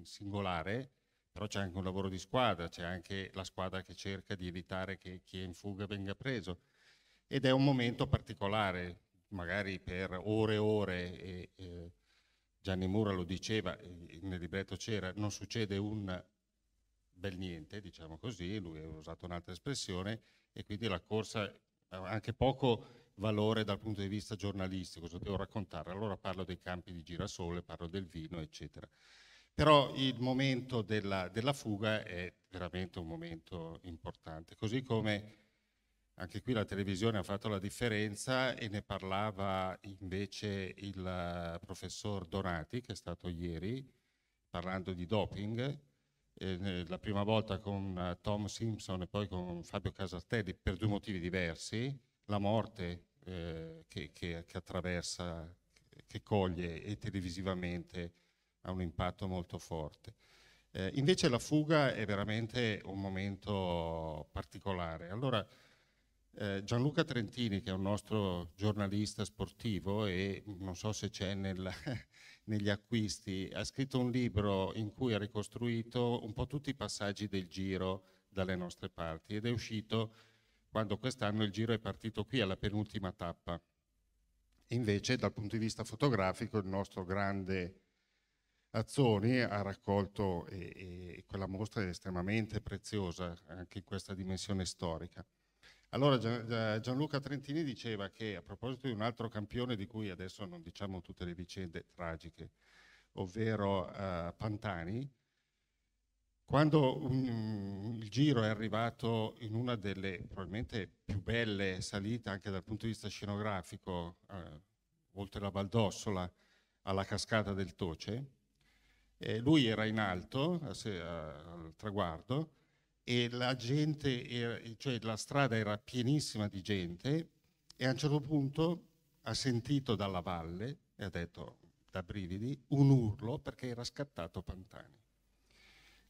singolare, però c'è anche un lavoro di squadra, c'è anche la squadra che cerca di evitare che chi è in fuga venga preso. Ed è un momento particolare, magari per ore e ore, e, eh, Gianni Mura lo diceva, nel libretto c'era, non succede un bel niente, diciamo così, lui ha usato un'altra espressione e quindi la corsa ha anche poco valore dal punto di vista giornalistico, cosa devo raccontare? Allora parlo dei campi di girasole, parlo del vino, eccetera. Però il momento della, della fuga è veramente un momento importante, così come anche qui la televisione ha fatto la differenza e ne parlava invece il eh, professor Donati, che è stato ieri, parlando di doping eh, la prima volta con eh, Tom Simpson e poi con Fabio Casartelli per due motivi diversi, la morte eh, che, che, che, attraversa, che coglie e televisivamente ha un impatto molto forte. Eh, invece la fuga è veramente un momento particolare. Allora, eh, Gianluca Trentini, che è un nostro giornalista sportivo e non so se c'è nel, negli acquisti. Ha scritto un libro in cui ha ricostruito un po' tutti i passaggi del giro dalle nostre parti ed è uscito quando quest'anno il giro è partito qui alla penultima tappa. Invece dal punto di vista fotografico il nostro grande Azzoni ha raccolto e, e quella mostra è estremamente preziosa anche in questa dimensione storica. Allora Gianluca Trentini diceva che a proposito di un altro campione di cui adesso non diciamo tutte le vicende tragiche, ovvero eh, Pantani, quando um, il giro è arrivato in una delle probabilmente più belle salite anche dal punto di vista scenografico, eh, oltre la Valdossola, alla cascata del Toce, lui era in alto a, a, al traguardo e la gente, cioè la strada era pienissima di gente e a un certo punto ha sentito dalla valle, e ha detto da brividi, un urlo perché era scattato Pantani.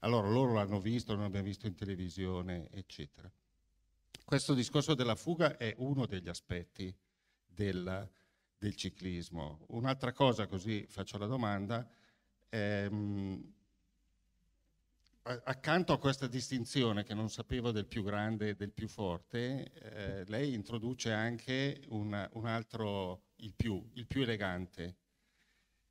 Allora loro l'hanno visto, non l'abbiamo visto in televisione, eccetera. Questo discorso della fuga è uno degli aspetti del, del ciclismo. Un'altra cosa, così faccio la domanda, ehm, accanto a questa distinzione che non sapevo del più grande e del più forte, eh, lei introduce anche un, un, altro, il più, il più elegante.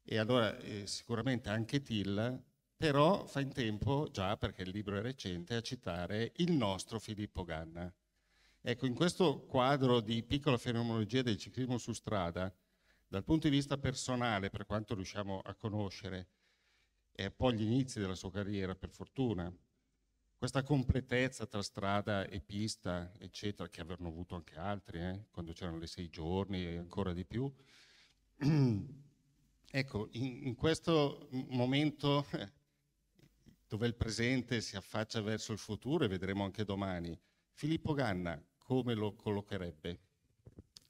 E allora eh, sicuramente anche Till, però fa in tempo, già perché il libro è recente, a citare il nostro Filippo Ganna. Ecco, in questo quadro di piccola fenomenologia del ciclismo su strada, dal punto di vista personale, per quanto riusciamo a conoscere, è poi gli inizi della sua carriera, per fortuna. Questa completezza tra strada e pista, eccetera, che avevano avuto anche altri, eh, quando c'erano le sei giorni e ancora di più. ecco, in, in, questo momento eh, dove il presente si affaccia verso il futuro, e vedremo anche domani, Filippo Ganna come lo collocherebbe?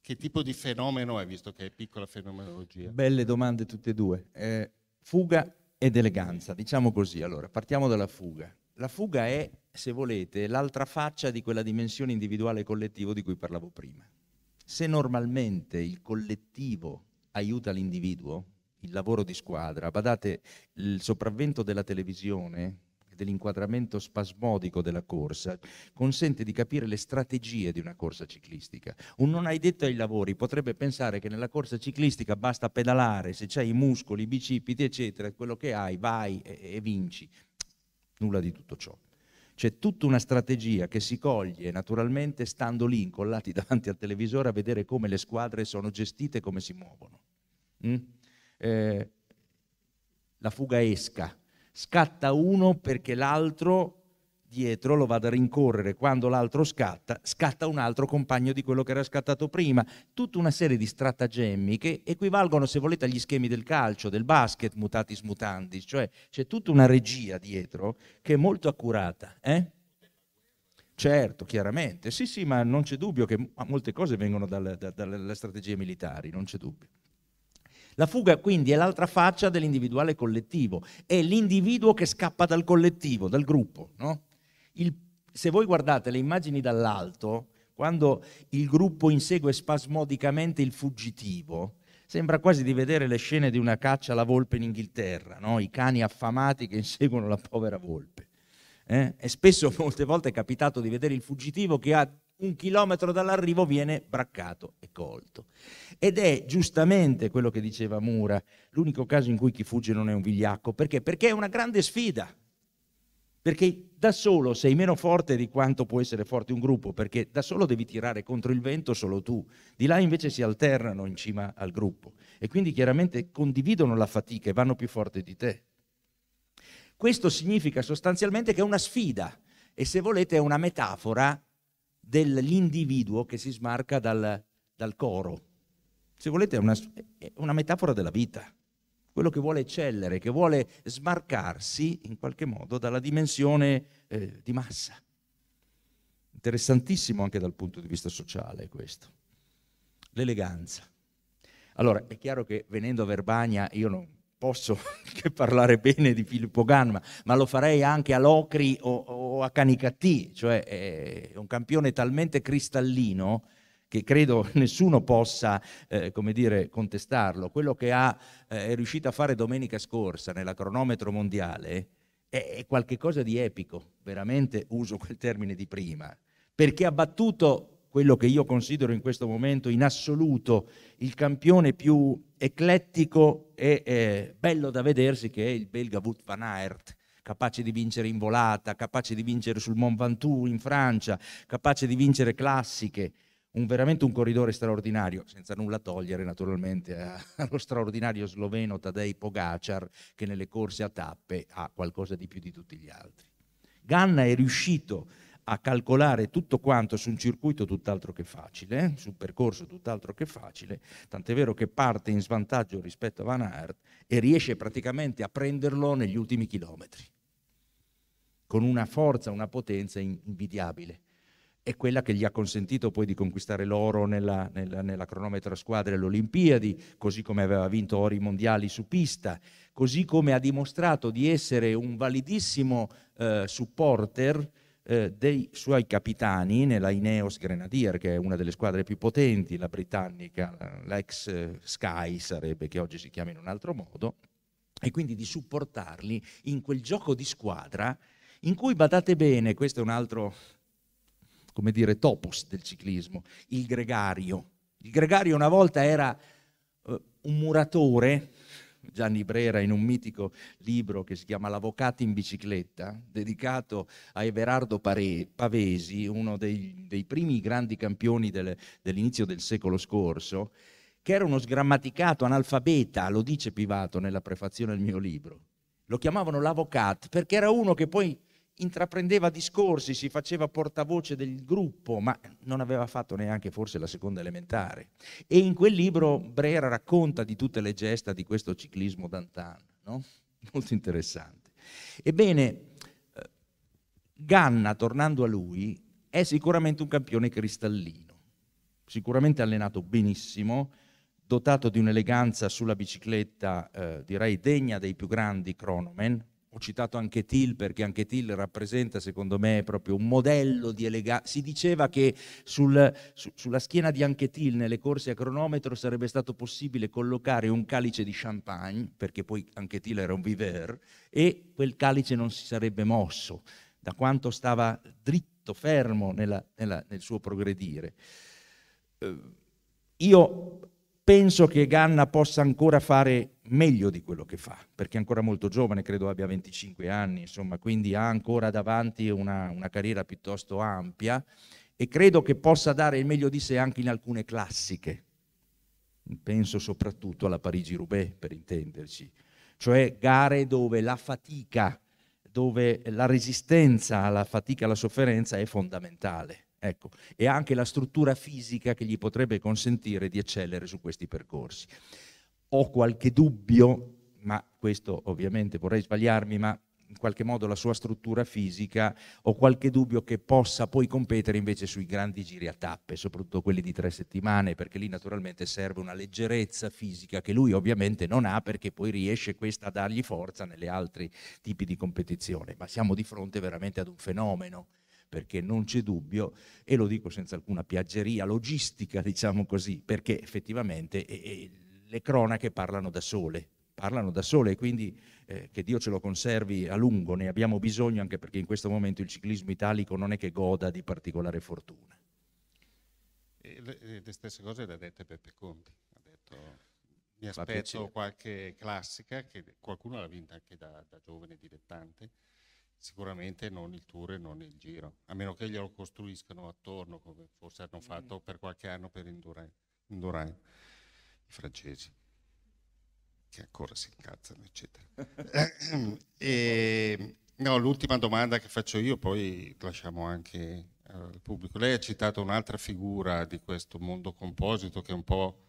Che tipo di fenomeno è, visto che è piccola fenomenologia?
Belle domande tutte e due. Eh, fuga ed eleganza, diciamo così. Allora, partiamo dalla fuga.
La fuga è, se
volete, l'altra faccia di quella dimensione individuale e collettivo di cui parlavo prima. Se normalmente il collettivo aiuta l'individuo, il lavoro di squadra, badate, il sopravvento della televisione dell'inquadramento spasmodico della corsa consente di capire le strategie di una corsa ciclistica. Un non hai detto ai lavori potrebbe pensare che nella corsa ciclistica basta pedalare, se c'hai i muscoli, i bicipiti, eccetera, quello che hai, vai e, e vinci. Nulla di tutto ciò. C'è tutta una strategia che si coglie naturalmente stando lì incollati davanti al televisore a vedere come le squadre sono gestite e come si muovono. Mm? Eh, la fuga esca, scatta uno perché l'altro dietro lo vada a rincorrere, quando l'altro scatta, scatta un altro compagno di quello che era scattato prima. Tutta una serie di stratagemmi che equivalgono, se volete, agli schemi del calcio, del basket, mutatis mutandis, cioè c'è tutta una regia dietro che è molto accurata. Eh? Certo, chiaramente, sì sì, ma non c'è dubbio che molte cose vengono dalle, dalle strategie militari, non c'è dubbio. La fuga quindi è l'altra faccia dell'individuale collettivo, è l'individuo che scappa dal collettivo, dal gruppo. No? Il, se voi guardate le immagini dall'alto, quando il gruppo insegue spasmodicamente il fuggitivo, sembra quasi di vedere le scene di una caccia alla volpe in Inghilterra, no? i cani affamati che inseguono la povera volpe. Eh? E spesso, molte volte, è capitato di vedere il fuggitivo che ha un chilometro dall'arrivo viene braccato e colto. Ed è giustamente quello che diceva Mura, l'unico caso in cui chi fugge non è un vigliacco. Perché? Perché è una grande sfida. Perché da solo sei meno forte di quanto può essere forte un gruppo, perché da solo devi tirare contro il vento solo tu. Di là invece si alternano in cima al gruppo e quindi chiaramente condividono la fatica e vanno più forti di te. Questo significa sostanzialmente che è una sfida e se volete è una metafora dell'individuo che si smarca dal, dal coro. Se volete è una, è una metafora della vita quello che vuole eccellere, che vuole smarcarsi in qualche modo dalla dimensione eh, di massa. Interessantissimo anche dal punto di vista sociale questo. L'eleganza. Allora, è chiaro che venendo a Verbania io non, posso che parlare bene di Filippo Ganma, ma lo farei anche a Locri o, o a Canicattì, cioè è eh, un campione talmente cristallino che credo nessuno possa eh, dire, contestarlo. Quello che ha, eh, è riuscito a fare domenica scorsa nella cronometro mondiale è, è qualcosa di epico, veramente uso quel termine di prima, perché ha battuto quello che io considero in questo momento in assoluto il campione più eclettico e eh, bello da vedersi, che è il belga Wout van Aert capace di vincere in volata, capace di vincere sul Mont Ventoux in Francia, capace di vincere classiche, un, veramente un corridore straordinario, senza nulla togliere naturalmente eh, a, allo straordinario sloveno Tadej Pogacar che nelle corse a tappe ha qualcosa di più di tutti gli altri. Ganna è riuscito a calcolare tutto quanto su un circuito tutt'altro che facile, eh, su un percorso tutt'altro che facile, tant'è vero che parte in svantaggio rispetto a Van Aert e riesce praticamente a prenderlo negli ultimi chilometri, con una forza, una potenza invidiabile. È quella che gli ha consentito poi di conquistare l'oro nella, nella, nella cronometra squadra alle Olimpiadi, così come aveva vinto ori mondiali su pista, così come ha dimostrato di essere un validissimo eh, supporter eh, dei suoi capitani nella Ineos Grenadier, che è una delle squadre più potenti, la britannica, l'ex eh, Sky sarebbe che oggi si chiama in un altro modo, e quindi di supportarli in quel gioco di squadra in cui, badate bene, questo è un altro, come dire, topos del ciclismo, il gregario. Il gregario una volta era eh, un muratore Gianni Brera in un mitico libro che si chiama L'avvocato in bicicletta, dedicato a Everardo Pare- Pavesi, uno dei, dei, primi grandi campioni del, dell'inizio del secolo scorso, che era uno sgrammaticato analfabeta, lo dice Pivato nella prefazione del mio libro. Lo chiamavano l'avvocato perché era uno che poi intraprendeva discorsi, si faceva portavoce del gruppo, ma non aveva fatto neanche forse la seconda elementare. E in quel libro Brera racconta di tutte le gesta di questo ciclismo d'antan, no? molto interessante. Ebbene, eh, Ganna, tornando a lui, è sicuramente un campione cristallino, sicuramente allenato benissimo, dotato di un'eleganza sulla bicicletta eh, direi degna dei più grandi cronomen, ho citato anche Till perché anche Till rappresenta secondo me proprio un modello di eleganza. Si diceva che sul, su, sulla schiena di anche Till nelle corse a cronometro sarebbe stato possibile collocare un calice di champagne, perché poi anche Till era un viver, e quel calice non si sarebbe mosso da quanto stava dritto, fermo nella, nella, nel suo progredire. Eh, io penso che Ganna possa ancora fare meglio di quello che fa, perché è ancora molto giovane, credo abbia 25 anni, insomma, quindi ha ancora davanti una, una carriera piuttosto ampia e credo che possa dare il meglio di sé anche in alcune classiche. Penso soprattutto alla Parigi-Roubaix, per intenderci, cioè gare dove la fatica, dove la resistenza alla fatica, alla sofferenza è fondamentale Ecco, e anche la struttura fisica che gli potrebbe consentire di eccellere su questi percorsi. Ho qualche dubbio, ma questo ovviamente vorrei sbagliarmi, ma in qualche modo la sua struttura fisica, ho qualche dubbio che possa poi competere invece sui grandi giri a tappe, soprattutto quelli di tre settimane, perché lì naturalmente serve una leggerezza fisica che lui ovviamente non ha perché poi riesce questa a dargli forza nelle altri tipi di competizione, ma siamo di fronte veramente ad un fenomeno perché non c'è dubbio, e lo dico senza alcuna piaggeria logistica, diciamo così, perché effettivamente e, le cronache parlano da sole, parlano da sole e quindi eh, che Dio ce lo conservi a lungo, ne abbiamo bisogno anche perché in questo momento il ciclismo italico non è che goda di particolare fortuna.
E le, le stesse cose le ha dette Beppe Conti, ha detto mi aspetto qualche classica, che qualcuno l'ha vinta anche da, da giovane dilettante, sicuramente non il tour e non il giro, a meno che glielo costruiscano attorno, come forse hanno mm. fatto per qualche anno per Indurain, i francesi, che ancora si incazzano, eccetera. Eh, ehm, e, no, l'ultima domanda che faccio io, poi lasciamo anche eh, al pubblico. Lei ha citato un'altra figura di questo mondo composito che è un po'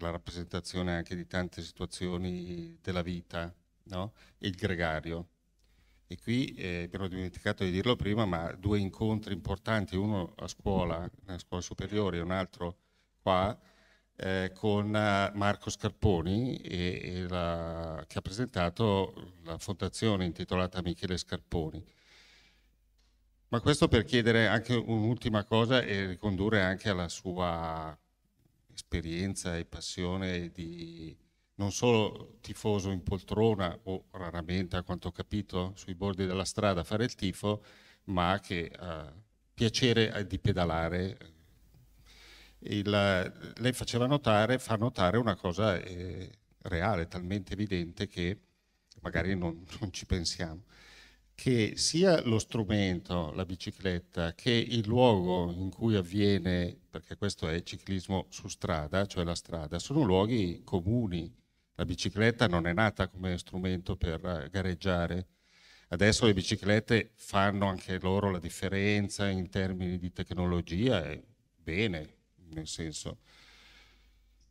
la rappresentazione anche di tante situazioni della vita, no? il gregario e qui eh, abbiamo dimenticato di dirlo prima, ma due incontri importanti, uno a scuola, nella scuola superiore, e un altro qua, eh, con eh, Marco Scarponi, e, e la, che ha presentato la fondazione intitolata Michele Scarponi. Ma questo per chiedere anche un'ultima cosa e ricondurre anche alla sua esperienza e passione di non solo tifoso in poltrona o raramente, a quanto ho capito, sui bordi della strada a fare il tifo, ma che ha eh, piacere eh, di pedalare. Il, lei faceva notare, fa notare una cosa eh, reale, talmente evidente che magari non, non ci pensiamo, che sia lo strumento, la bicicletta, che il luogo in cui avviene, perché questo è ciclismo su strada, cioè la strada, sono luoghi comuni, la bicicletta non è nata come strumento per eh, gareggiare. Adesso le biciclette fanno anche loro la differenza in termini di tecnologia e bene, nel senso.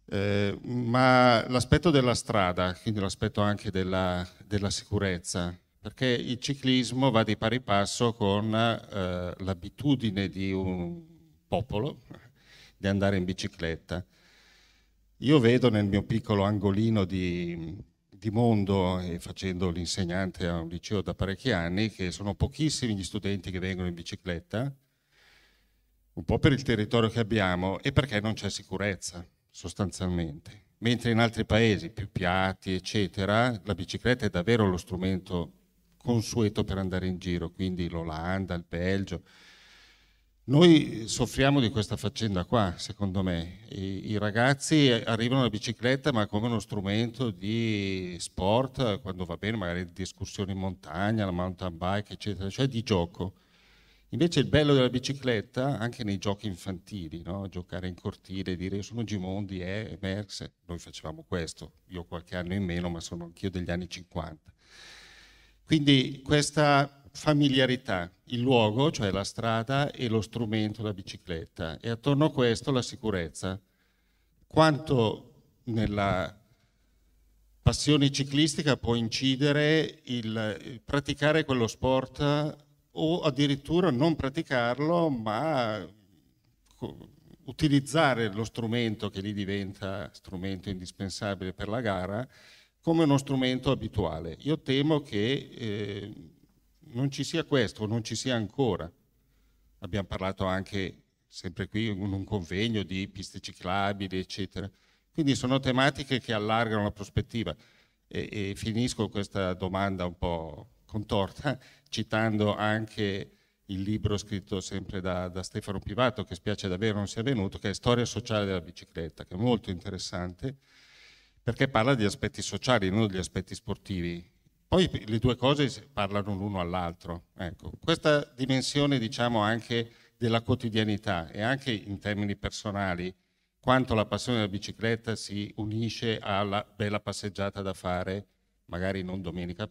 Eh, ma l'aspetto della strada, quindi l'aspetto anche della, della, sicurezza, perché il ciclismo va di pari passo con eh, l'abitudine di un popolo di andare in bicicletta. Io vedo nel mio piccolo angolino di, di mondo e eh, facendo l'insegnante a un liceo da parecchi anni che sono pochissimi gli studenti che vengono in bicicletta, un po' per il territorio che abbiamo e perché non c'è sicurezza sostanzialmente. Mentre in altri paesi più piatti, eccetera, la bicicletta è davvero lo strumento consueto per andare in giro, quindi l'Olanda, il Belgio, noi soffriamo di questa faccenda qua, secondo me. I, I, ragazzi arrivano alla bicicletta ma come uno strumento di sport, quando va bene, magari di escursioni in montagna, la mountain bike, eccetera, cioè di gioco. Invece il bello della bicicletta, anche nei giochi infantili, no? giocare in cortile, dire sono Gimondi, eh, Merx, noi facevamo questo, io qualche anno in meno, ma sono anch'io degli anni 50. Quindi questa familiarità, il luogo, cioè la strada e lo strumento, la bicicletta, e attorno a questo la sicurezza. Quanto nella passione ciclistica può incidere il, praticare quello sport o addirittura non praticarlo, ma utilizzare lo strumento che lì diventa strumento indispensabile per la gara come uno strumento abituale. Io temo che eh, non ci sia questo, non ci sia ancora. Abbiamo parlato anche, sempre qui, in un convegno di piste ciclabili, eccetera. Quindi sono tematiche che allargano la prospettiva. E, e finisco questa domanda un po' contorta citando anche il libro scritto sempre da, da, Stefano Pivato, che spiace davvero non sia venuto, che è Storia sociale della bicicletta, che è molto interessante perché parla di aspetti sociali, non degli aspetti sportivi. Poi le due cose parlano l'uno all'altro. Ecco, questa dimensione diciamo anche della quotidianità e anche in termini personali, quanto la passione della bicicletta si unisce alla bella passeggiata da fare, magari non domenica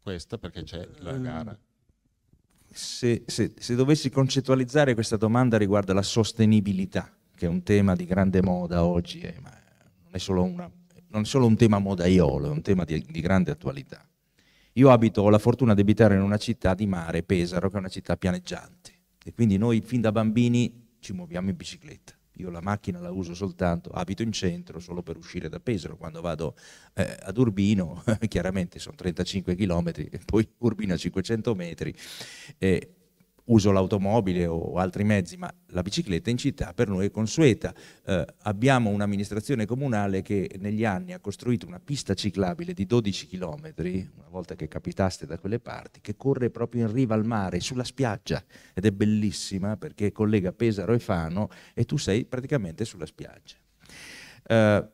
questa perché c'è la ehm, gara.
Se, se, se dovessi concettualizzare questa domanda riguardo alla sostenibilità, che è un tema di grande moda oggi, eh, ma non è, una, non è solo un tema modaiolo, è un tema di, di grande attualità io abito, ho la fortuna di abitare in una città di mare, Pesaro, che è una città pianeggiante. E quindi noi fin da bambini ci muoviamo in bicicletta. Io la macchina la uso soltanto, abito in centro solo per uscire da Pesaro. Quando vado eh, ad Urbino, chiaramente sono 35 km, poi Urbino a 500 metri. Eh, uso l'automobile o altri mezzi, ma la bicicletta in città per noi è consueta. Eh, abbiamo un'amministrazione comunale che negli anni ha costruito una pista ciclabile di 12 km, una volta che capitaste da quelle parti, che corre proprio in riva al mare, sulla spiaggia, ed è bellissima perché collega Pesaro e Fano e tu sei praticamente sulla spiaggia. Eh,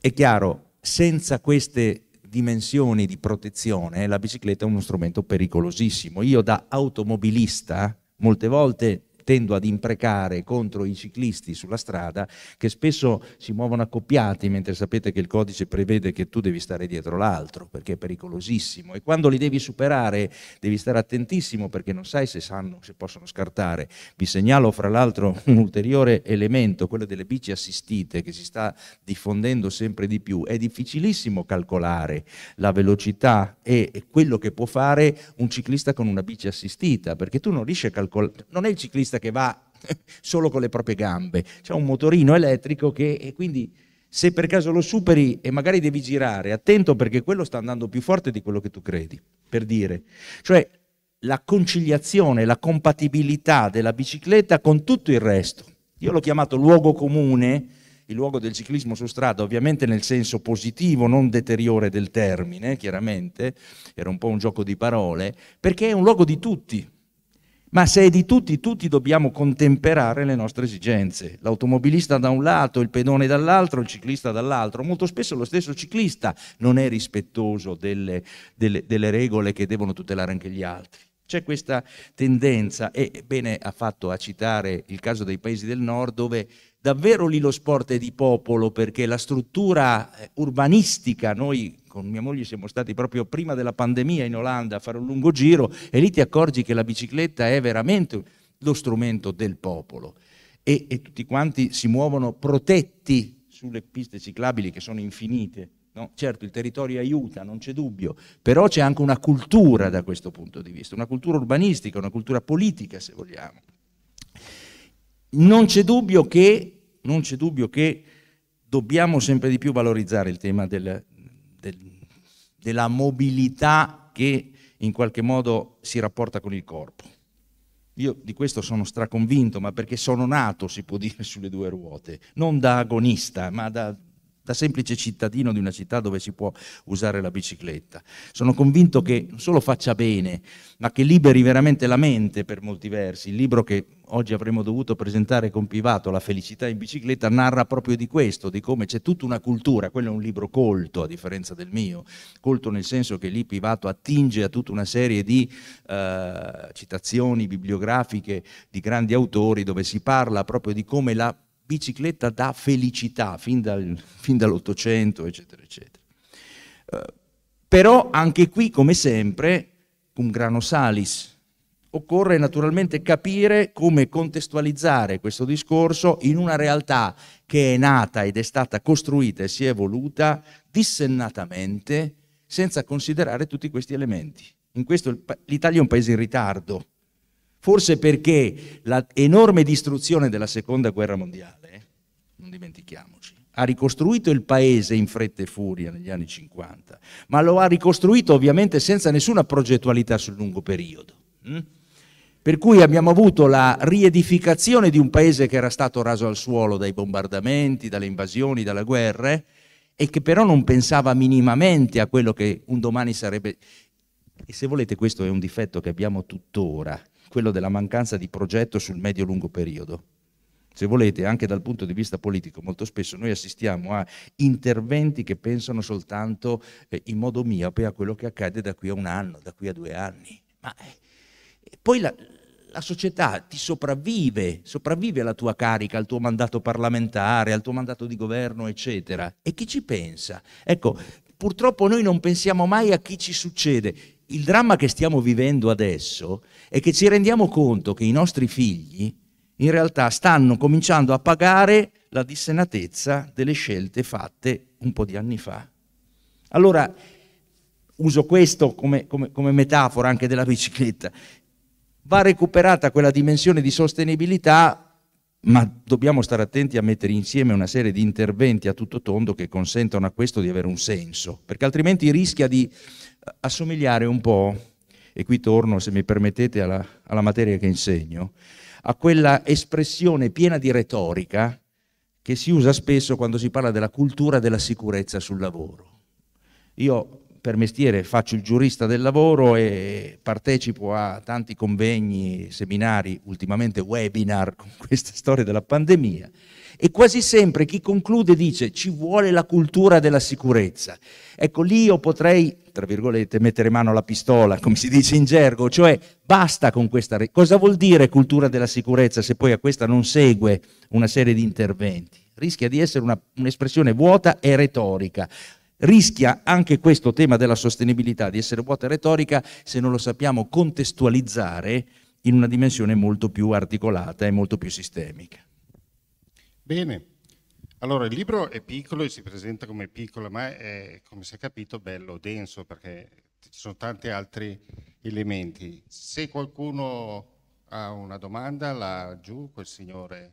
è chiaro, senza queste dimensioni di protezione, la bicicletta è uno strumento pericolosissimo. Io da automobilista molte volte tendo ad imprecare contro i ciclisti sulla strada che spesso si muovono accoppiati mentre sapete che il codice prevede che tu devi stare dietro l'altro perché è pericolosissimo e quando li devi superare devi stare attentissimo perché non sai se sanno, se possono scartare. Vi segnalo fra l'altro un ulteriore elemento, quello delle bici assistite che si sta diffondendo sempre di più. È difficilissimo calcolare la velocità e quello che può fare un ciclista con una bici assistita perché tu non riesci a calcolare, non è il ciclista tassista che va solo con le proprie gambe, c'è un motorino elettrico che e quindi se per caso lo superi e magari devi girare, attento perché quello sta andando più forte di quello che tu credi, per dire. Cioè la conciliazione, la compatibilità della bicicletta con tutto il resto. Io l'ho chiamato luogo comune, il luogo del ciclismo su strada, ovviamente nel senso positivo, non deteriore del termine, chiaramente, era un po' un gioco di parole, perché è un luogo di tutti, ma se è di tutti, tutti dobbiamo contemperare le nostre esigenze. L'automobilista da un lato, il pedone dall'altro, il ciclista dall'altro. Molto spesso lo stesso ciclista non è rispettoso delle, delle, delle regole che devono tutelare anche gli altri. C'è questa tendenza e bene ha fatto a citare il caso dei paesi del nord dove davvero lì lo sport è di popolo perché la struttura eh, urbanistica, noi con mia moglie siamo stati proprio prima della pandemia in Olanda a fare un lungo giro e lì ti accorgi che la bicicletta è veramente lo strumento del popolo e, e tutti quanti si muovono protetti sulle piste ciclabili che sono infinite. No? Certo, il territorio aiuta, non c'è dubbio, però c'è anche una cultura da questo punto di vista, una cultura urbanistica, una cultura politica se vogliamo. Non c'è dubbio che, non c'è dubbio che dobbiamo sempre di più valorizzare il tema del, del, della mobilità che in qualche modo si rapporta con il corpo. Io di questo sono straconvinto, ma perché sono nato, si può dire, sulle due ruote, non da agonista, ma da da semplice cittadino di una città dove si può usare la bicicletta. Sono convinto che non solo faccia bene, ma che liberi veramente la mente per molti versi. Il libro che oggi avremmo dovuto presentare con Pivato, La felicità in bicicletta, narra proprio di questo, di come c'è tutta una cultura, quello è un libro colto a differenza del mio, colto nel senso che lì Pivato attinge a tutta una serie di eh, citazioni bibliografiche di grandi autori dove si parla proprio di come la bicicletta dà felicità fin, dal, fin dall'Ottocento, eccetera, eccetera. Eh, però anche qui, come sempre, un grano salis, occorre naturalmente capire come contestualizzare questo discorso in una realtà che è nata ed è stata costruita e si è evoluta dissennatamente senza considerare tutti questi elementi. In questo l'Italia è un paese in ritardo Forse perché l'enorme distruzione della seconda guerra mondiale, eh, non dimentichiamoci, ha ricostruito il paese in fretta e furia negli anni 50, ma lo ha ricostruito ovviamente senza nessuna progettualità sul lungo periodo. Hm? Per cui abbiamo avuto la riedificazione di un paese che era stato raso al suolo dai bombardamenti, dalle invasioni, dalla guerra eh, e che però non pensava minimamente a quello che un domani sarebbe. E se volete questo è un difetto che abbiamo tuttora, quello della mancanza di progetto sul medio-lungo periodo. Se volete, anche dal punto di vista politico, molto spesso noi assistiamo a interventi che pensano soltanto eh, in modo miope a quello che accade da qui a un anno, da qui a due anni. Ma eh, poi la, la società ti sopravvive, sopravvive alla tua carica, al tuo mandato parlamentare, al tuo mandato di governo, eccetera. E chi ci pensa? Ecco, purtroppo noi non pensiamo mai a chi ci succede. Il dramma che stiamo vivendo adesso è che ci rendiamo conto che i nostri figli in realtà stanno cominciando a pagare la dissenatezza delle scelte fatte un po' di anni fa. Allora, uso questo come, come, come metafora anche della bicicletta. Va recuperata quella dimensione di sostenibilità ma dobbiamo stare attenti a mettere insieme una serie di interventi a tutto tondo che consentano a questo di avere un senso, perché altrimenti rischia di assomigliare un po', e qui torno, se mi permettete, alla, alla materia che insegno, a quella espressione piena di retorica che si usa spesso quando si parla della cultura della sicurezza sul lavoro. Io per mestiere faccio il giurista del lavoro e partecipo a tanti convegni, seminari, ultimamente webinar con questa storia della pandemia e quasi sempre chi conclude dice ci vuole la cultura della sicurezza. Ecco, lì io potrei, tra virgolette, mettere mano alla pistola, come si dice in gergo, cioè basta con questa... Cosa vuol dire cultura della sicurezza se poi a questa non segue una serie di interventi? Rischia di essere una, un'espressione vuota e retorica rischia anche questo tema della sostenibilità di essere vuota e retorica se non lo sappiamo contestualizzare in una dimensione molto più articolata e molto più sistemica.
Bene, allora il libro è piccolo e si presenta come piccolo, ma è, come si è capito, bello, denso, perché ci sono tanti altri elementi. Se qualcuno ha una domanda, là giù, quel signore...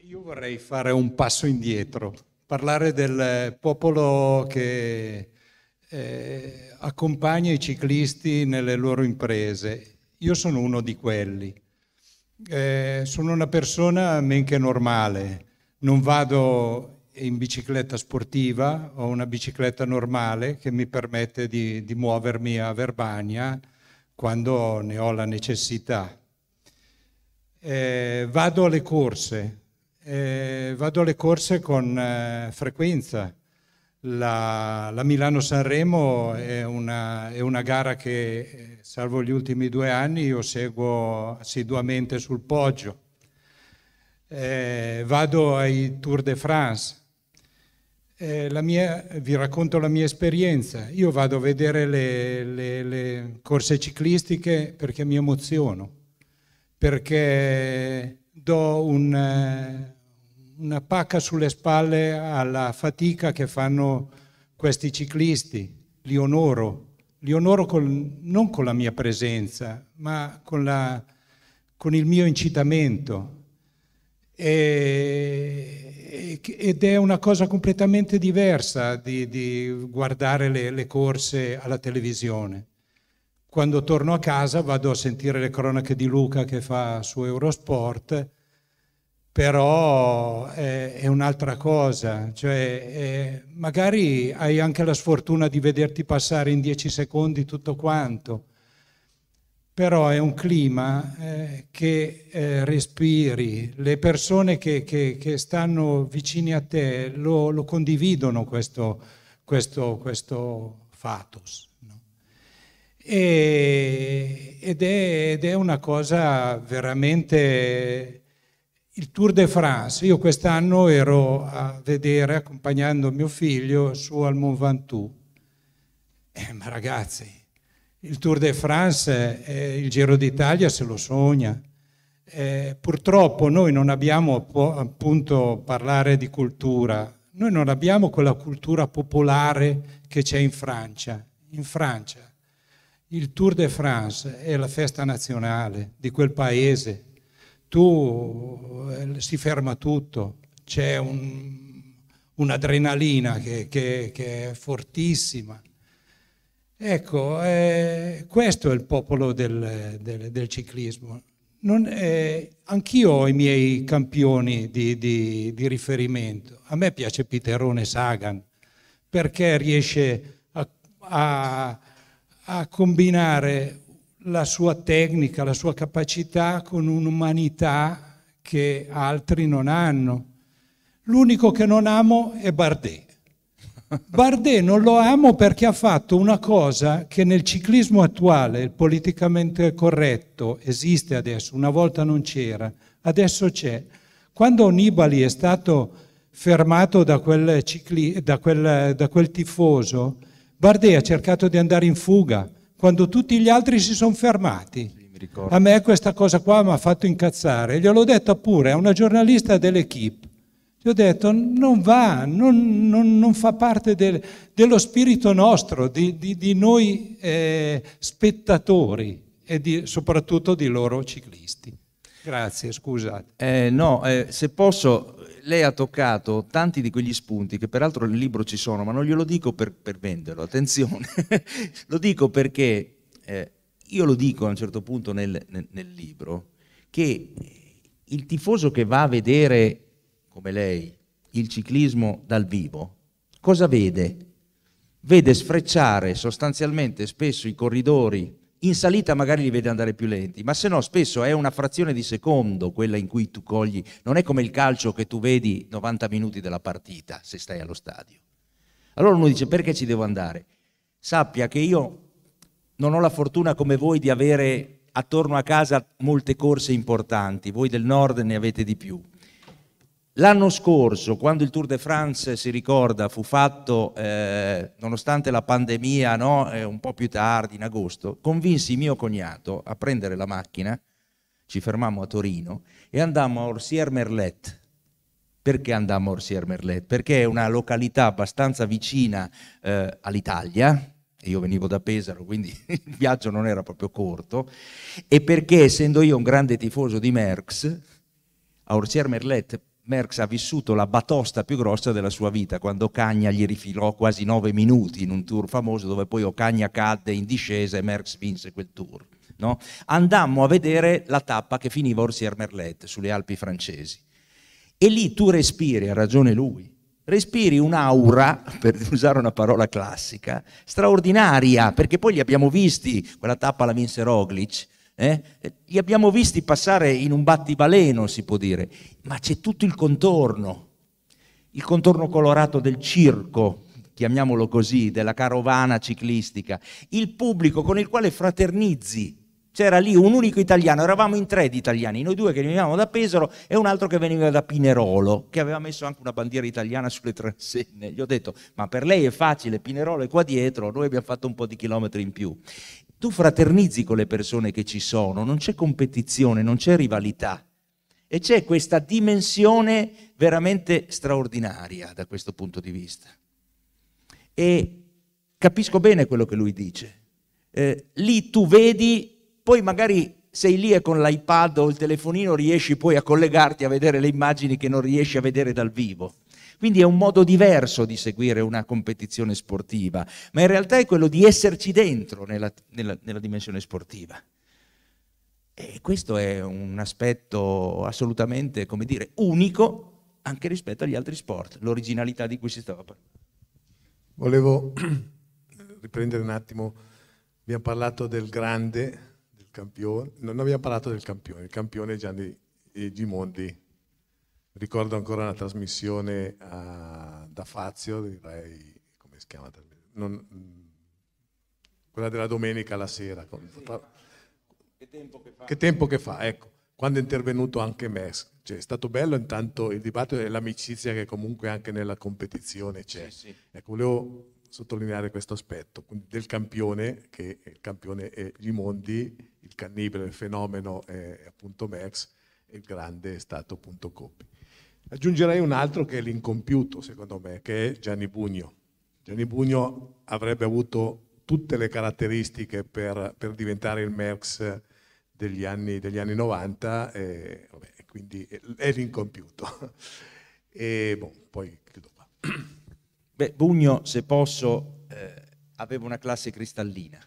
Io vorrei fare un passo indietro, parlare del popolo che eh, accompagna i ciclisti nelle loro imprese. Io sono uno di quelli. Eh, sono una persona men che normale, non vado in bicicletta sportiva, ho una bicicletta normale che mi permette di, di muovermi a Verbania quando ne ho la necessità. Eh, vado alle corse, eh, vado alle corse con eh, frequenza, la, la Milano-Sanremo è una, è una, gara che, salvo gli ultimi due anni, io seguo assiduamente sul poggio. Eh, vado ai Tour de France. Eh, mia, vi racconto la mia esperienza. Io vado a vedere le, le, le corse ciclistiche perché mi emoziono, perché do un eh, una pacca sulle spalle alla fatica che fanno questi ciclisti, li onoro, li onoro con, non con la mia presenza, ma con, la, con il mio incitamento. E, ed è una cosa completamente diversa di, di guardare le, le corse alla televisione. Quando torno a casa vado a sentire le cronache di Luca che fa su Eurosport però è, eh, è un'altra cosa, cioè è, eh, magari hai anche la sfortuna di vederti passare in dieci secondi tutto quanto, però è un clima eh, che eh, respiri, le persone che, che, che, stanno vicini a te lo, lo condividono questo, questo, questo fatos. ed, è, ed è una cosa veramente il Tour de France. Io quest'anno ero a vedere, accompagnando mio figlio, su al Mont Ventoux. Eh, ma ragazzi, il Tour de France, eh, il Giro d'Italia se lo sogna. Eh, purtroppo noi non abbiamo, appunto, parlare di cultura, noi non abbiamo quella cultura popolare che c'è in Francia. In Francia il Tour de France è la festa nazionale di quel paese, tu eh, si ferma tutto, c'è un, un'adrenalina che, che, che, è fortissima. Ecco, eh, questo è il popolo del, del, del ciclismo. È, eh, anch'io ho i miei campioni di, di, di riferimento. A me piace Piterone Sagan perché riesce a, a, a combinare la sua tecnica, la sua capacità con un'umanità che altri non hanno. L'unico che non amo è Bardet. Bardet non lo amo perché ha fatto una cosa che nel ciclismo attuale, il politicamente corretto, esiste adesso, una volta non c'era, adesso c'è. Quando Nibali è stato fermato da quel, cicli, da quel, da quel tifoso, Bardet ha cercato di andare in fuga quando tutti gli altri si sono fermati. Sì, a me questa cosa qua mi ha fatto incazzare. Gliel'ho detto pure a una giornalista dell'equipe. Gli ho detto non va, non, non, non fa parte del, dello spirito nostro, di, di, di noi eh, spettatori e di, soprattutto di loro ciclisti. Grazie, scusate.
Eh, no, eh, se posso, lei ha toccato tanti di quegli spunti che peraltro nel libro ci sono, ma non glielo dico per, per venderlo, attenzione, lo dico perché eh, io lo dico a un certo punto nel, nel, nel libro, che il tifoso che va a vedere, come lei, il ciclismo dal vivo, cosa vede? Vede sfrecciare sostanzialmente spesso i corridori in salita magari li vede andare più lenti, ma se no spesso è una frazione di secondo quella in cui tu cogli, non è come il calcio che tu vedi 90 minuti della partita se stai allo stadio. Allora uno dice perché ci devo andare? Sappia che io non ho la fortuna come voi di avere attorno a casa molte corse importanti, voi del nord ne avete di più, L'anno scorso, quando il Tour de France, si ricorda, fu fatto, eh, nonostante la pandemia, no, eh, un po' più tardi, in agosto, convinsi mio cognato a prendere la macchina, ci fermammo a Torino, e andammo a Orsier Merlet. Perché andammo a Orsier Merlet? Perché è una località abbastanza vicina eh, all'Italia, io venivo da Pesaro, quindi il viaggio non era proprio corto, e perché essendo io un grande tifoso di Merckx, a Orsier Merlet Merckx ha vissuto la batosta più grossa della sua vita, quando Cagna gli rifilò quasi nove minuti in un tour famoso dove poi Ocagna cadde in discesa e Merckx vinse quel tour. No? Andammo a vedere la tappa che finiva Orsier-Merlette sulle Alpi francesi. E lì tu respiri, ha ragione lui, respiri un'aura, per usare una parola classica, straordinaria, perché poi li abbiamo visti, quella tappa la vinse Roglic, eh? Li abbiamo visti passare in un battibaleno, si può dire, ma c'è tutto il contorno, il contorno colorato del circo, chiamiamolo così, della carovana ciclistica, il pubblico con il quale fraternizzi. C'era lì un unico italiano, eravamo in tre di italiani, noi due che venivamo da Pesaro e un altro che veniva da Pinerolo, che aveva messo anche una bandiera italiana sulle transenne. Gli ho detto, ma per lei è facile, Pinerolo è qua dietro, noi abbiamo fatto un po' di chilometri in più tu fraternizzi con le persone che ci sono, non c'è competizione, non c'è rivalità. E c'è questa dimensione veramente straordinaria da questo punto di vista. E capisco bene quello che lui dice. Eh, lì tu vedi, poi magari sei lì e con l'iPad o il telefonino riesci poi a collegarti a vedere le immagini che non riesci a vedere dal vivo. Quindi è un modo diverso di seguire una competizione sportiva, ma in realtà è quello di esserci dentro nella, nella, nella dimensione sportiva. E questo è un aspetto assolutamente, come dire, unico anche rispetto agli altri sport, l'originalità di cui si stava parlando.
Volevo riprendere un attimo, abbiamo parlato del grande, del campione, non abbiamo parlato del campione, il campione è Gianni Gimondi, Ricordo ancora una trasmissione a, eh, da Fazio, direi, come si chiama? Non, mm, quella della domenica alla sera. Con, che tempo che fa? Che tempo che fa, ecco. Quando è intervenuto anche Mes, cioè, è stato bello intanto il dibattito e l'amicizia che comunque anche nella competizione c'è. Sì, sì. Ecco, volevo sottolineare questo aspetto del campione, che il campione è Gimondi, il cannibale, il fenomeno è appunto Max, e il grande è stato appunto Coppi. Aggiungerei un altro che è l'incompiuto, secondo me, che è Gianni Bugno. Gianni Bugno avrebbe avuto tutte le caratteristiche per, per diventare il Merx degli anni, degli anni 90 e vabbè, quindi è, è l'incompiuto. E boh, poi chiudo qua. Beh,
Bugno, se posso, eh, aveva una classe cristallina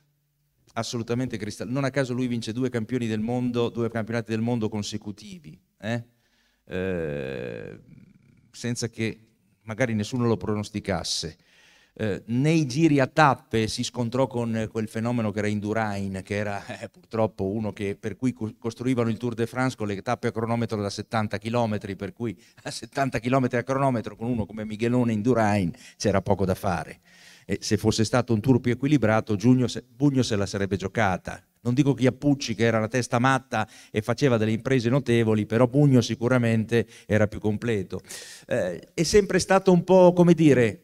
assolutamente cristallina. Non a caso lui vince due campioni del mondo, due campionati del mondo consecutivi. Eh? Eh, senza che magari nessuno lo pronosticasse. Eh, nei giri a tappe si scontrò con quel fenomeno che era Indurain, che era eh, purtroppo uno che, per cui co- costruivano il Tour de France con le tappe a cronometro da 70 km, per cui a 70 km a cronometro con uno come Miguelone Indurain c'era poco da fare e se fosse stato un tour più equilibrato se, Bugno se la sarebbe giocata. Non dico Chiappucci che era la testa matta e faceva delle imprese notevoli, però Bugno sicuramente era più completo. Eh, è sempre stato un po', come dire,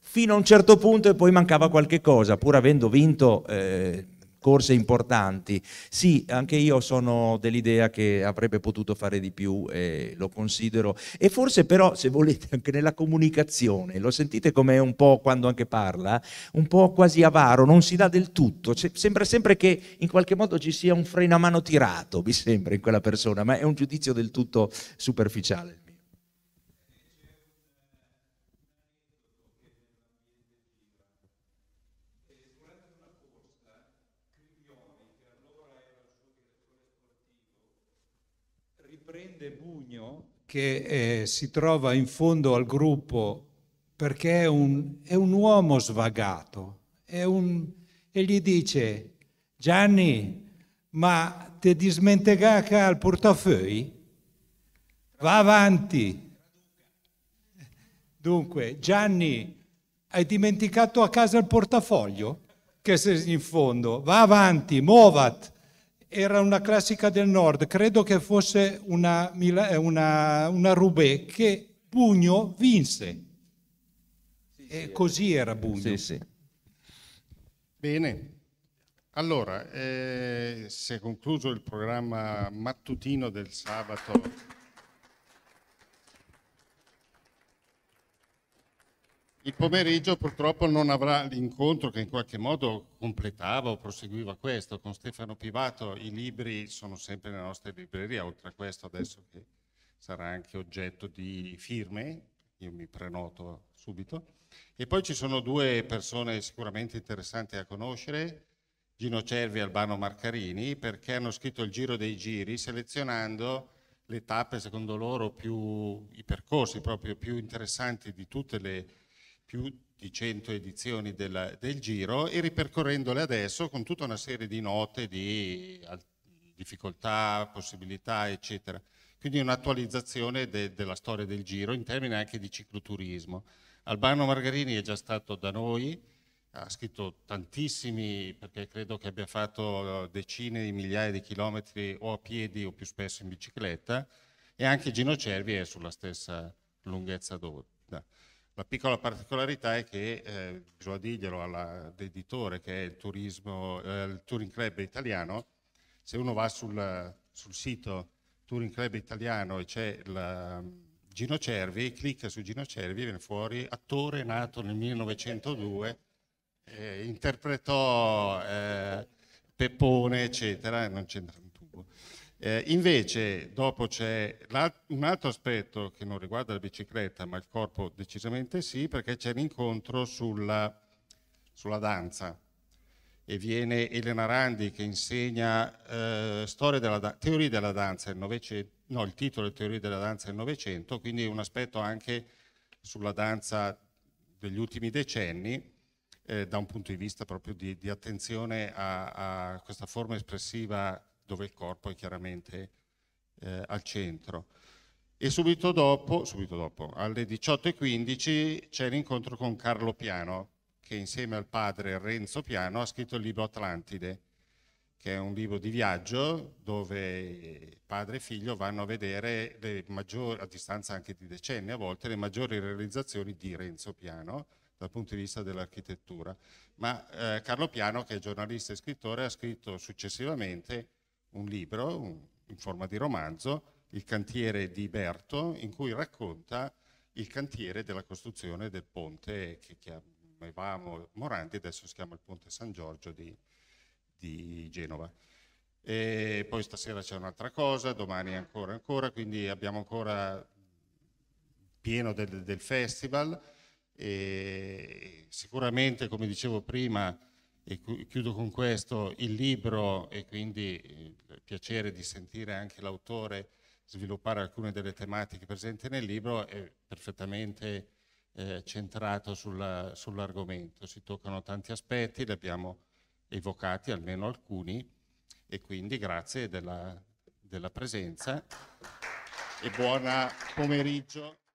fino a un certo punto e poi mancava qualche cosa, pur avendo vinto... Eh, corse importanti. Sì, anche io sono dell'idea che avrebbe potuto fare di più e lo considero. E forse però, se volete, anche nella comunicazione, lo sentite come un po' quando anche parla, un po' quasi avaro, non si dà del tutto. C'è, sembra sempre che in qualche modo ci sia un freno a mano tirato, mi sembra, in quella persona, ma è un giudizio del tutto superficiale.
riprende Bugno, che eh, si trova in fondo al gruppo perché è un, è un uomo svagato un, e gli dice Gianni, ma ti dismentegaca il portafogli? Va avanti. Dunque, Gianni, hai dimenticato a casa il portafoglio? Che sei in fondo. Va avanti, muovat era una classica del nord, credo che fosse una, eh, una, una Roubaix che Bugno vinse. E così eh, era Bugno. Sì, sì. Bene,
allora eh, si è concluso il programma mattutino del sabato. il pomeriggio purtroppo non avrà l'incontro che in qualche modo completava o proseguiva questo. Con Stefano Pivato i libri sono sempre nelle nostre librerie, oltre a questo adesso che sarà anche oggetto di firme, io mi prenoto subito. E poi ci sono due persone sicuramente interessanti a conoscere, Gino Cervi e Albano Marcarini, perché hanno scritto il Giro dei Giri selezionando le tappe, secondo loro, più, i percorsi proprio più interessanti di tutte le più di 100 edizioni della, del giro e ripercorrendole adesso con tutta una serie di note di difficoltà, possibilità, eccetera. Quindi un'attualizzazione de, della storia del giro in termini anche di cicloturismo. Albano Margarini è già stato da noi, ha scritto tantissimi, perché credo che abbia fatto decine di migliaia di chilometri o a piedi o più spesso in bicicletta, e anche Gino Cervi è sulla stessa lunghezza d'onda. La piccola particolarità è che, eh, bisogna dirglielo all'editore, che è il, turismo, eh, il Touring Club italiano, se uno va sul, sul sito Touring Club italiano e c'è la, Gino Cervi, clicca su Gino Cervi e viene fuori attore nato nel 1902, eh, interpretò eh, Peppone, eccetera, non c'entra eh, invece dopo c'è un altro aspetto che non riguarda la bicicletta, ma il corpo decisamente sì, perché c'è l'incontro sulla, sulla, danza e viene Elena Randi che insegna eh, della teoria della danza del Novecento, no, il titolo è Teoria della danza del Novecento, quindi un aspetto anche sulla danza degli ultimi decenni eh, da un punto di vista proprio di, di attenzione a, a questa forma espressiva dove il corpo è chiaramente eh, al centro. E subito dopo, subito dopo alle 18.15, c'è l'incontro con Carlo Piano, che insieme al padre Renzo Piano ha scritto il libro Atlantide, che è un libro di viaggio dove padre e figlio vanno a vedere, maggiori, a distanza anche di decenni a volte, le maggiori realizzazioni di Renzo Piano dal punto di vista dell'architettura. Ma eh, Carlo Piano, che è giornalista e scrittore, ha scritto successivamente un libro un, in forma di romanzo, Il cantiere di Berto, in cui racconta il cantiere della costruzione del ponte che chiamavamo Morandi, adesso si chiama il ponte San Giorgio di, di Genova. E poi stasera c'è un'altra cosa, domani ancora ancora, quindi abbiamo ancora pieno del, del festival e sicuramente, come dicevo prima, e chiudo con questo il libro e quindi il eh, piacere di sentire anche l'autore sviluppare alcune delle tematiche presenti nel libro è perfettamente eh, centrato sulla, sull'argomento. Si toccano tanti aspetti, li abbiamo evocati almeno alcuni e quindi grazie della, della presenza e buon pomeriggio.